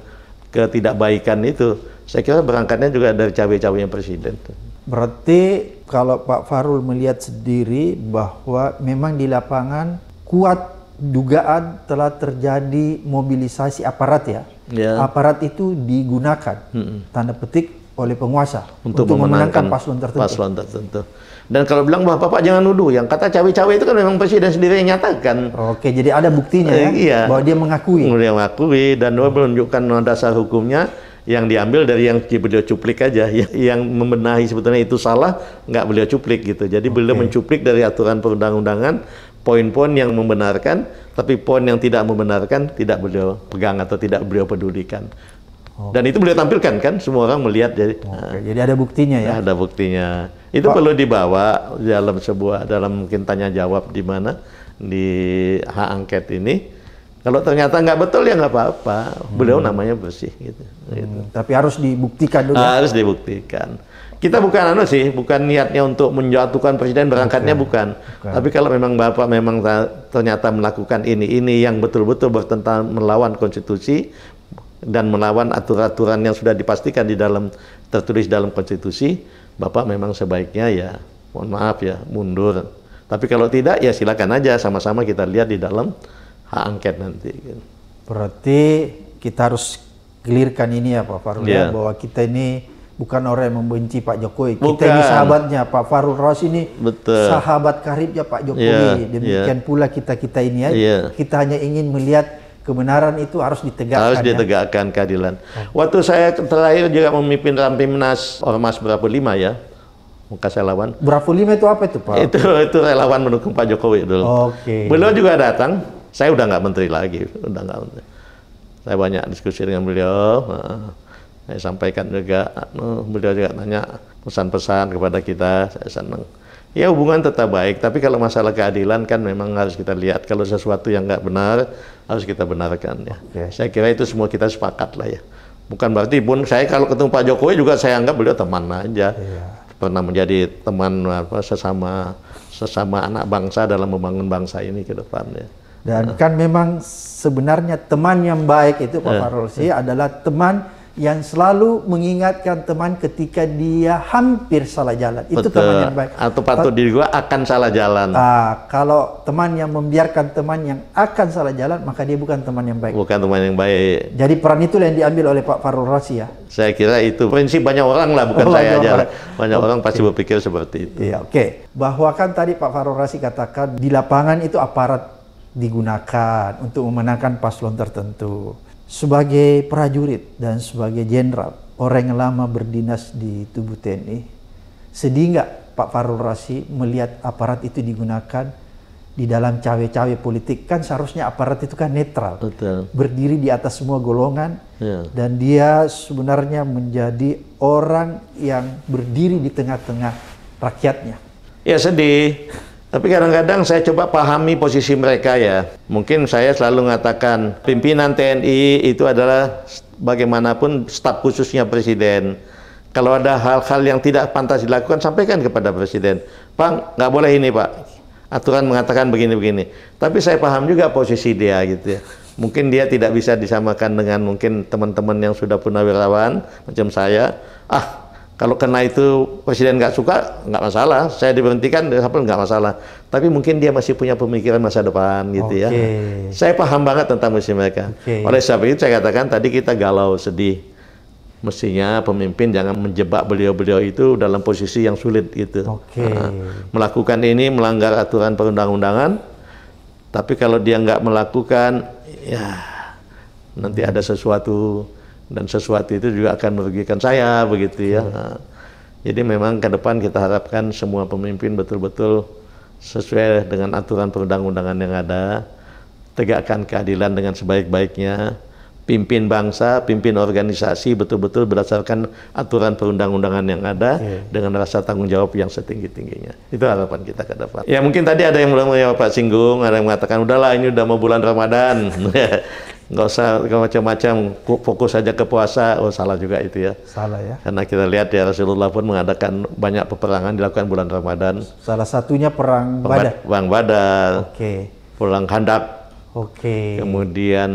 S1: ketidakbaikan itu, saya kira berangkatnya juga dari cawe cabainya presiden.
S2: Berarti kalau Pak Farul melihat sendiri bahwa memang di lapangan kuat dugaan telah terjadi mobilisasi aparat ya.
S1: ya. Aparat
S2: itu digunakan, hmm. tanda petik, oleh penguasa untuk, untuk memenangkan, memenangkan paslon tertentu. Paslon
S1: tertentu. Dan kalau bilang bahwa bapak jangan nuduh, yang kata cawe-cawe itu kan memang presiden sendiri yang nyatakan. Oke, jadi ada buktinya ya, iya. bahwa dia mengakui. Dia mengakui dan dia menunjukkan dasar hukumnya yang diambil dari yang beliau cuplik aja, yang, membenahi sebetulnya itu salah nggak beliau cuplik gitu. Jadi okay. beliau mencuplik dari aturan perundang-undangan poin-poin yang membenarkan, tapi poin yang tidak membenarkan tidak beliau pegang atau tidak beliau pedulikan. Okay. Dan itu beliau tampilkan kan, semua orang melihat jadi. Okay. Ah. jadi ada buktinya ya. Ada buktinya. Itu Pak. perlu dibawa dalam sebuah dalam mungkin tanya jawab di mana di hak angket ini. Kalau ternyata nggak betul ya nggak apa-apa. Beliau hmm. namanya bersih gitu. Hmm.
S2: gitu. Tapi harus dibuktikan dulu. Harus ya.
S1: dibuktikan. Kita bukan anu sih, bukan niatnya untuk menjatuhkan presiden berangkatnya okay. bukan. bukan. Tapi kalau memang Bapak memang ternyata melakukan ini ini yang betul-betul bertentangan melawan konstitusi dan melawan aturan-aturan yang sudah dipastikan di dalam tertulis dalam konstitusi, Bapak memang sebaiknya ya mohon maaf ya mundur. Tapi kalau tidak ya silakan aja sama-sama kita lihat di dalam hak angket nanti.
S2: Berarti kita harus gelirkan ini ya Pak Farul yeah. Iya. bahwa kita ini bukan orang yang membenci Pak Jokowi. Bukan. Kita ini sahabatnya Pak Farul Ros ini Betul. sahabat karibnya Pak Jokowi. Yeah. Demikian yeah. pula kita kita ini ya. Yeah. Kita hanya ingin melihat kebenaran itu harus ditegakkan. Harus ya.
S1: ditegakkan ya? keadilan. Waktu saya
S2: terakhir juga memimpin
S1: Rampimnas Ormas berapa lima ya, muka saya lawan.
S2: Berapa lima itu apa itu Pak? Itu
S1: itu relawan mendukung Pak Jokowi dulu. Oke. Okay. Beliau juga datang. Saya udah nggak menteri lagi, udah nggak menteri. Saya banyak diskusi dengan beliau. Saya sampaikan juga, anu, beliau juga tanya pesan-pesan kepada kita. Saya senang ya hubungan tetap baik. Tapi kalau masalah keadilan kan memang harus kita lihat. Kalau sesuatu yang nggak benar harus kita benarkan ya. ya. Saya kira itu semua kita sepakat lah ya. Bukan berarti pun saya kalau ketemu Pak Jokowi juga saya anggap beliau teman aja. Iya. Pernah menjadi teman apa sesama sesama anak bangsa dalam membangun bangsa ini ke depan ya.
S2: Dan kan memang sebenarnya teman yang baik itu Pak iya. Farolsi eh, adalah teman yang selalu mengingatkan teman ketika dia hampir salah jalan. Betul. Itu teman yang baik. Atau patut
S1: diri gua akan salah jalan.
S2: Ah, kalau teman yang membiarkan teman yang akan salah jalan, maka dia bukan teman yang baik.
S1: Bukan teman yang baik.
S2: Jadi peran itu yang diambil oleh Pak Farul ya?
S1: Saya kira itu prinsip banyak orang lah, bukan oh, saya aja. Banyak oh, orang pasti berpikir seperti itu. Iya, oke.
S2: Okay. Bahwa kan tadi Pak Farul Rasi katakan di lapangan itu aparat digunakan untuk memenangkan paslon tertentu sebagai prajurit dan sebagai jenderal, orang yang lama berdinas di tubuh TNI, sedih nggak Pak Farul Rasi melihat aparat itu digunakan di dalam cawe-cawe politik kan seharusnya aparat itu kan netral, Betul. berdiri di atas semua golongan yeah. dan dia sebenarnya menjadi orang yang berdiri di tengah-tengah rakyatnya.
S1: Ya sedih. Tapi kadang-kadang saya coba pahami posisi mereka ya. Mungkin saya selalu mengatakan pimpinan TNI itu adalah bagaimanapun staf khususnya presiden. Kalau ada hal-hal yang tidak pantas dilakukan, sampaikan kepada presiden. Pak, nggak boleh ini pak. Aturan mengatakan begini-begini. Tapi saya paham juga posisi dia gitu ya. Mungkin dia tidak bisa disamakan dengan mungkin teman-teman yang sudah wirawan macam saya. Ah, kalau kena itu presiden nggak suka, nggak masalah. Saya diberhentikan, apa nggak masalah. Tapi mungkin dia masih punya pemikiran masa depan gitu okay. ya. Saya paham banget tentang misi mereka. Okay. Oleh sebab itu saya katakan tadi kita galau, sedih. Mestinya pemimpin jangan menjebak beliau-beliau itu dalam posisi yang sulit gitu. Okay. Nah, melakukan ini melanggar aturan perundang-undangan. Tapi kalau dia nggak melakukan, ya nanti ada sesuatu dan sesuatu itu juga akan merugikan saya begitu ya. Hmm. jadi memang ke depan kita harapkan semua pemimpin betul-betul sesuai dengan aturan perundang-undangan yang ada, tegakkan keadilan dengan sebaik-baiknya, pimpin bangsa, pimpin organisasi betul-betul berdasarkan aturan perundang-undangan yang ada yeah. dengan rasa tanggung jawab yang setinggi-tingginya. Itu harapan kita ke depan. Ya mungkin tadi ada yang belum ya Pak singgung, ada yang mengatakan udahlah ini udah mau bulan Ramadan. nggak usah macam-macam fokus saja ke puasa oh salah juga itu ya salah ya karena kita lihat ya Rasulullah pun mengadakan banyak peperangan dilakukan bulan Ramadan
S2: salah satunya perang Badar
S1: perang Badar oke okay. perang Handak
S2: oke okay.
S1: kemudian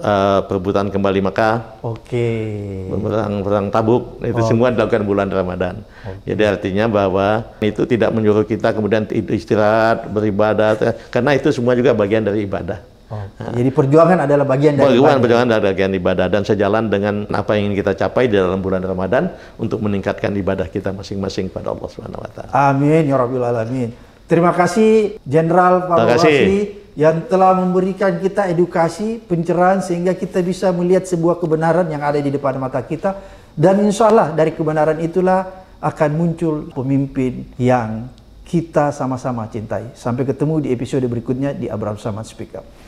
S1: Eh, perebutan kembali Mekah,
S2: okay. perang
S1: perang Tabuk, itu oh. semua dilakukan bulan Ramadan. Okay. Jadi artinya bahwa itu tidak menyuruh kita kemudian istirahat beribadah, ya. karena itu semua juga bagian dari ibadah.
S2: Oh. Jadi perjuangan adalah bagian dari perjuangan, ibadah.
S1: Perjuangan adalah bagian ibadah dan sejalan dengan apa yang ingin kita capai di dalam bulan Ramadan untuk meningkatkan ibadah kita masing-masing pada Allah Subhanahu wa taala.
S2: Amin ya rabbal alamin. Terima kasih Jenderal Pak Terima kasih yang telah memberikan kita edukasi, pencerahan sehingga kita bisa melihat sebuah kebenaran yang ada di depan mata kita dan insya Allah dari kebenaran itulah akan muncul pemimpin yang kita sama-sama cintai. Sampai ketemu di episode berikutnya di Abraham Samad Speak Up.